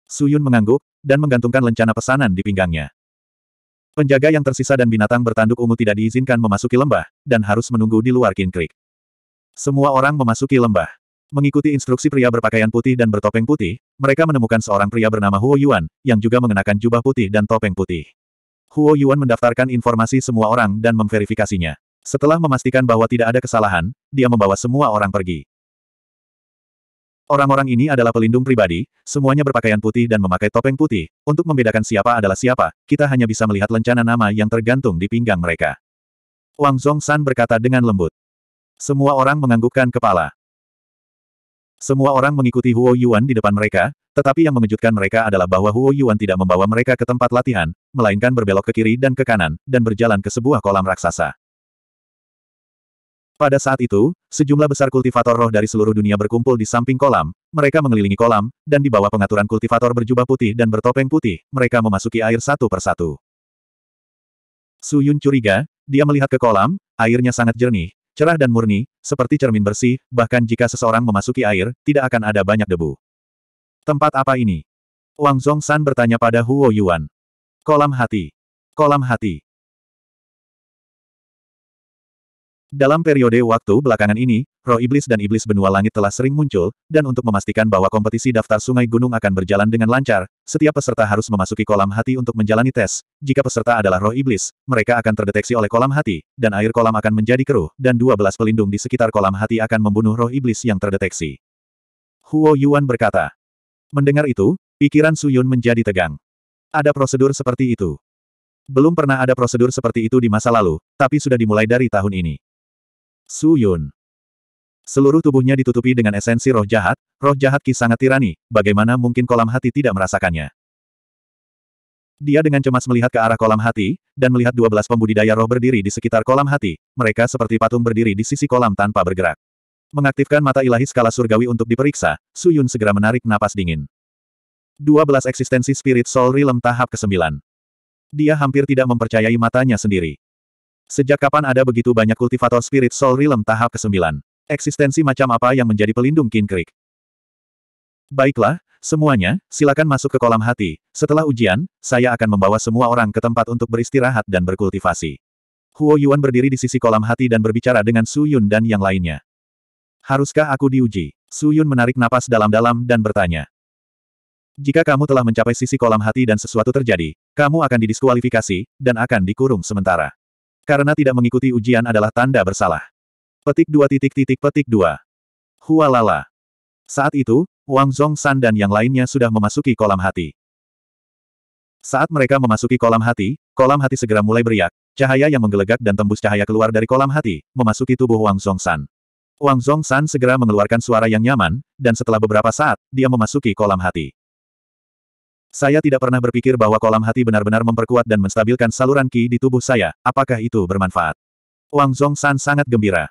Suyun mengangguk, dan menggantungkan lencana pesanan di pinggangnya. Penjaga yang tersisa dan binatang bertanduk ungu tidak diizinkan memasuki lembah, dan harus menunggu di luar Kin Semua orang memasuki lembah. Mengikuti instruksi pria berpakaian putih dan bertopeng putih, mereka menemukan seorang pria bernama Huo Yuan, yang juga mengenakan jubah putih dan topeng putih. Huo Yuan mendaftarkan informasi semua orang dan memverifikasinya. Setelah memastikan bahwa tidak ada kesalahan, dia membawa semua orang pergi. Orang-orang ini adalah pelindung pribadi, semuanya berpakaian putih dan memakai topeng putih. Untuk membedakan siapa adalah siapa, kita hanya bisa melihat lencana nama yang tergantung di pinggang mereka. Wang Zhongshan berkata dengan lembut. Semua orang menganggukkan kepala. Semua orang mengikuti Huo Yuan di depan mereka, tetapi yang mengejutkan mereka adalah bahwa Huo Yuan tidak membawa mereka ke tempat latihan, melainkan berbelok ke kiri dan ke kanan, dan berjalan ke sebuah kolam raksasa. Pada saat itu, sejumlah besar kultivator roh dari seluruh dunia berkumpul di samping kolam, mereka mengelilingi kolam, dan di bawah pengaturan kultivator berjubah putih dan bertopeng putih, mereka memasuki air satu persatu. Su Yun curiga, dia melihat ke kolam, airnya sangat jernih, Cerah dan murni, seperti cermin bersih, bahkan jika seseorang memasuki air, tidak akan ada banyak debu. Tempat apa ini? Wang Zongshan bertanya pada Huo Yuan. Kolam hati. Kolam hati. Dalam periode waktu belakangan ini, roh iblis dan iblis benua langit telah sering muncul, dan untuk memastikan bahwa kompetisi daftar sungai gunung akan berjalan dengan lancar, setiap peserta harus memasuki kolam hati untuk menjalani tes. Jika peserta adalah roh iblis, mereka akan terdeteksi oleh kolam hati, dan air kolam akan menjadi keruh, dan 12 pelindung di sekitar kolam hati akan membunuh roh iblis yang terdeteksi. Huo Yuan berkata. Mendengar itu, pikiran Su Yun menjadi tegang. Ada prosedur seperti itu. Belum pernah ada prosedur seperti itu di masa lalu, tapi sudah dimulai dari tahun ini. Su Yun. Seluruh tubuhnya ditutupi dengan esensi roh jahat, roh jahat Ki sangat tirani, bagaimana mungkin kolam hati tidak merasakannya. Dia dengan cemas melihat ke arah kolam hati, dan melihat dua belas pembudidaya roh berdiri di sekitar kolam hati, mereka seperti patung berdiri di sisi kolam tanpa bergerak. Mengaktifkan mata ilahi skala surgawi untuk diperiksa, Su Yun segera menarik napas dingin. 12 eksistensi spirit soul realm tahap ke-9. Dia hampir tidak mempercayai matanya sendiri. Sejak kapan ada begitu banyak kultivator spirit soul realm tahap ke-9? Eksistensi macam apa yang menjadi pelindung Kinkrik? Baiklah, semuanya, silakan masuk ke kolam hati. Setelah ujian, saya akan membawa semua orang ke tempat untuk beristirahat dan berkultivasi. Huo Yuan berdiri di sisi kolam hati dan berbicara dengan Su Yun dan yang lainnya. Haruskah aku diuji? Su Yun menarik napas dalam-dalam dan bertanya. Jika kamu telah mencapai sisi kolam hati dan sesuatu terjadi, kamu akan didiskualifikasi, dan akan dikurung sementara. Karena tidak mengikuti ujian adalah tanda bersalah. Petik dua titik titik petik dua. Hualala. Saat itu, Wang san dan yang lainnya sudah memasuki kolam hati. Saat mereka memasuki kolam hati, kolam hati segera mulai beriak, cahaya yang menggelegak dan tembus cahaya keluar dari kolam hati, memasuki tubuh Wang san Wang san segera mengeluarkan suara yang nyaman, dan setelah beberapa saat, dia memasuki kolam hati. Saya tidak pernah berpikir bahwa kolam hati benar-benar memperkuat dan menstabilkan saluran ki di tubuh saya, apakah itu bermanfaat? Wang san sangat gembira.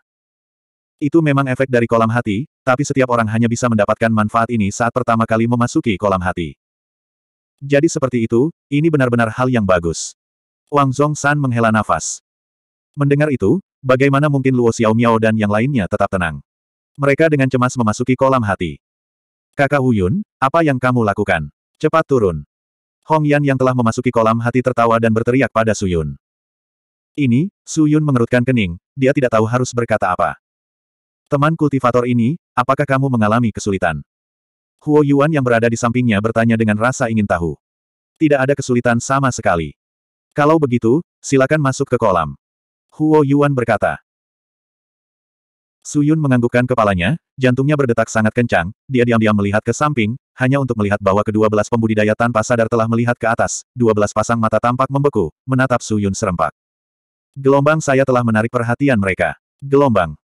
Itu memang efek dari kolam hati, tapi setiap orang hanya bisa mendapatkan manfaat ini saat pertama kali memasuki kolam hati. Jadi seperti itu, ini benar-benar hal yang bagus. Wang Zhong San menghela nafas. Mendengar itu, bagaimana mungkin Luo Xiaomiao dan yang lainnya tetap tenang? Mereka dengan cemas memasuki kolam hati. Kakak Huyun, apa yang kamu lakukan? Cepat turun. Hong Yan yang telah memasuki kolam hati tertawa dan berteriak pada Su Yun. Ini, Su Yun mengerutkan kening, dia tidak tahu harus berkata apa. Teman kultivator ini, apakah kamu mengalami kesulitan? Huo Yuan yang berada di sampingnya bertanya dengan rasa ingin tahu. Tidak ada kesulitan sama sekali. Kalau begitu, silakan masuk ke kolam. Huo Yuan berkata. Su Yun menganggukkan kepalanya, jantungnya berdetak sangat kencang, dia diam-diam melihat ke samping, hanya untuk melihat bahwa kedua belas pembudidaya tanpa sadar telah melihat ke atas, dua belas pasang mata tampak membeku, menatap Su Yun serempak. Gelombang saya telah menarik perhatian mereka. Gelombang.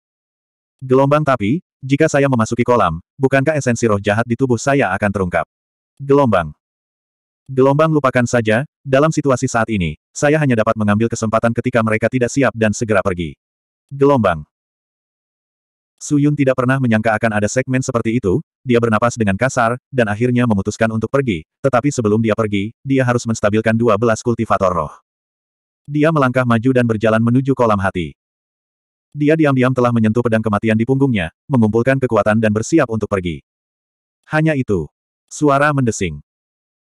Gelombang tapi, jika saya memasuki kolam, bukankah esensi roh jahat di tubuh saya akan terungkap? Gelombang. Gelombang lupakan saja, dalam situasi saat ini, saya hanya dapat mengambil kesempatan ketika mereka tidak siap dan segera pergi. Gelombang. Suyun tidak pernah menyangka akan ada segmen seperti itu, dia bernapas dengan kasar, dan akhirnya memutuskan untuk pergi, tetapi sebelum dia pergi, dia harus menstabilkan 12 kultivator roh. Dia melangkah maju dan berjalan menuju kolam hati. Dia diam-diam telah menyentuh pedang kematian di punggungnya, mengumpulkan kekuatan dan bersiap untuk pergi. Hanya itu. Suara mendesing.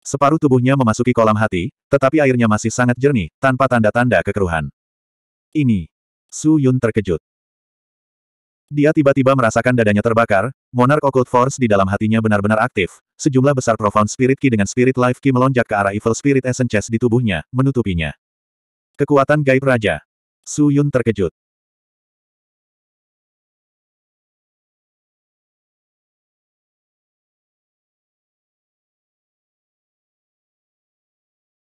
Separuh tubuhnya memasuki kolam hati, tetapi airnya masih sangat jernih, tanpa tanda-tanda kekeruhan. Ini. Su Yun terkejut. Dia tiba-tiba merasakan dadanya terbakar, Monarch Occult Force di dalam hatinya benar-benar aktif, sejumlah besar Profound Spirit Ki dengan Spirit Life Ki melonjak ke arah Evil Spirit Essence di tubuhnya, menutupinya. Kekuatan gaib raja. Su Yun terkejut.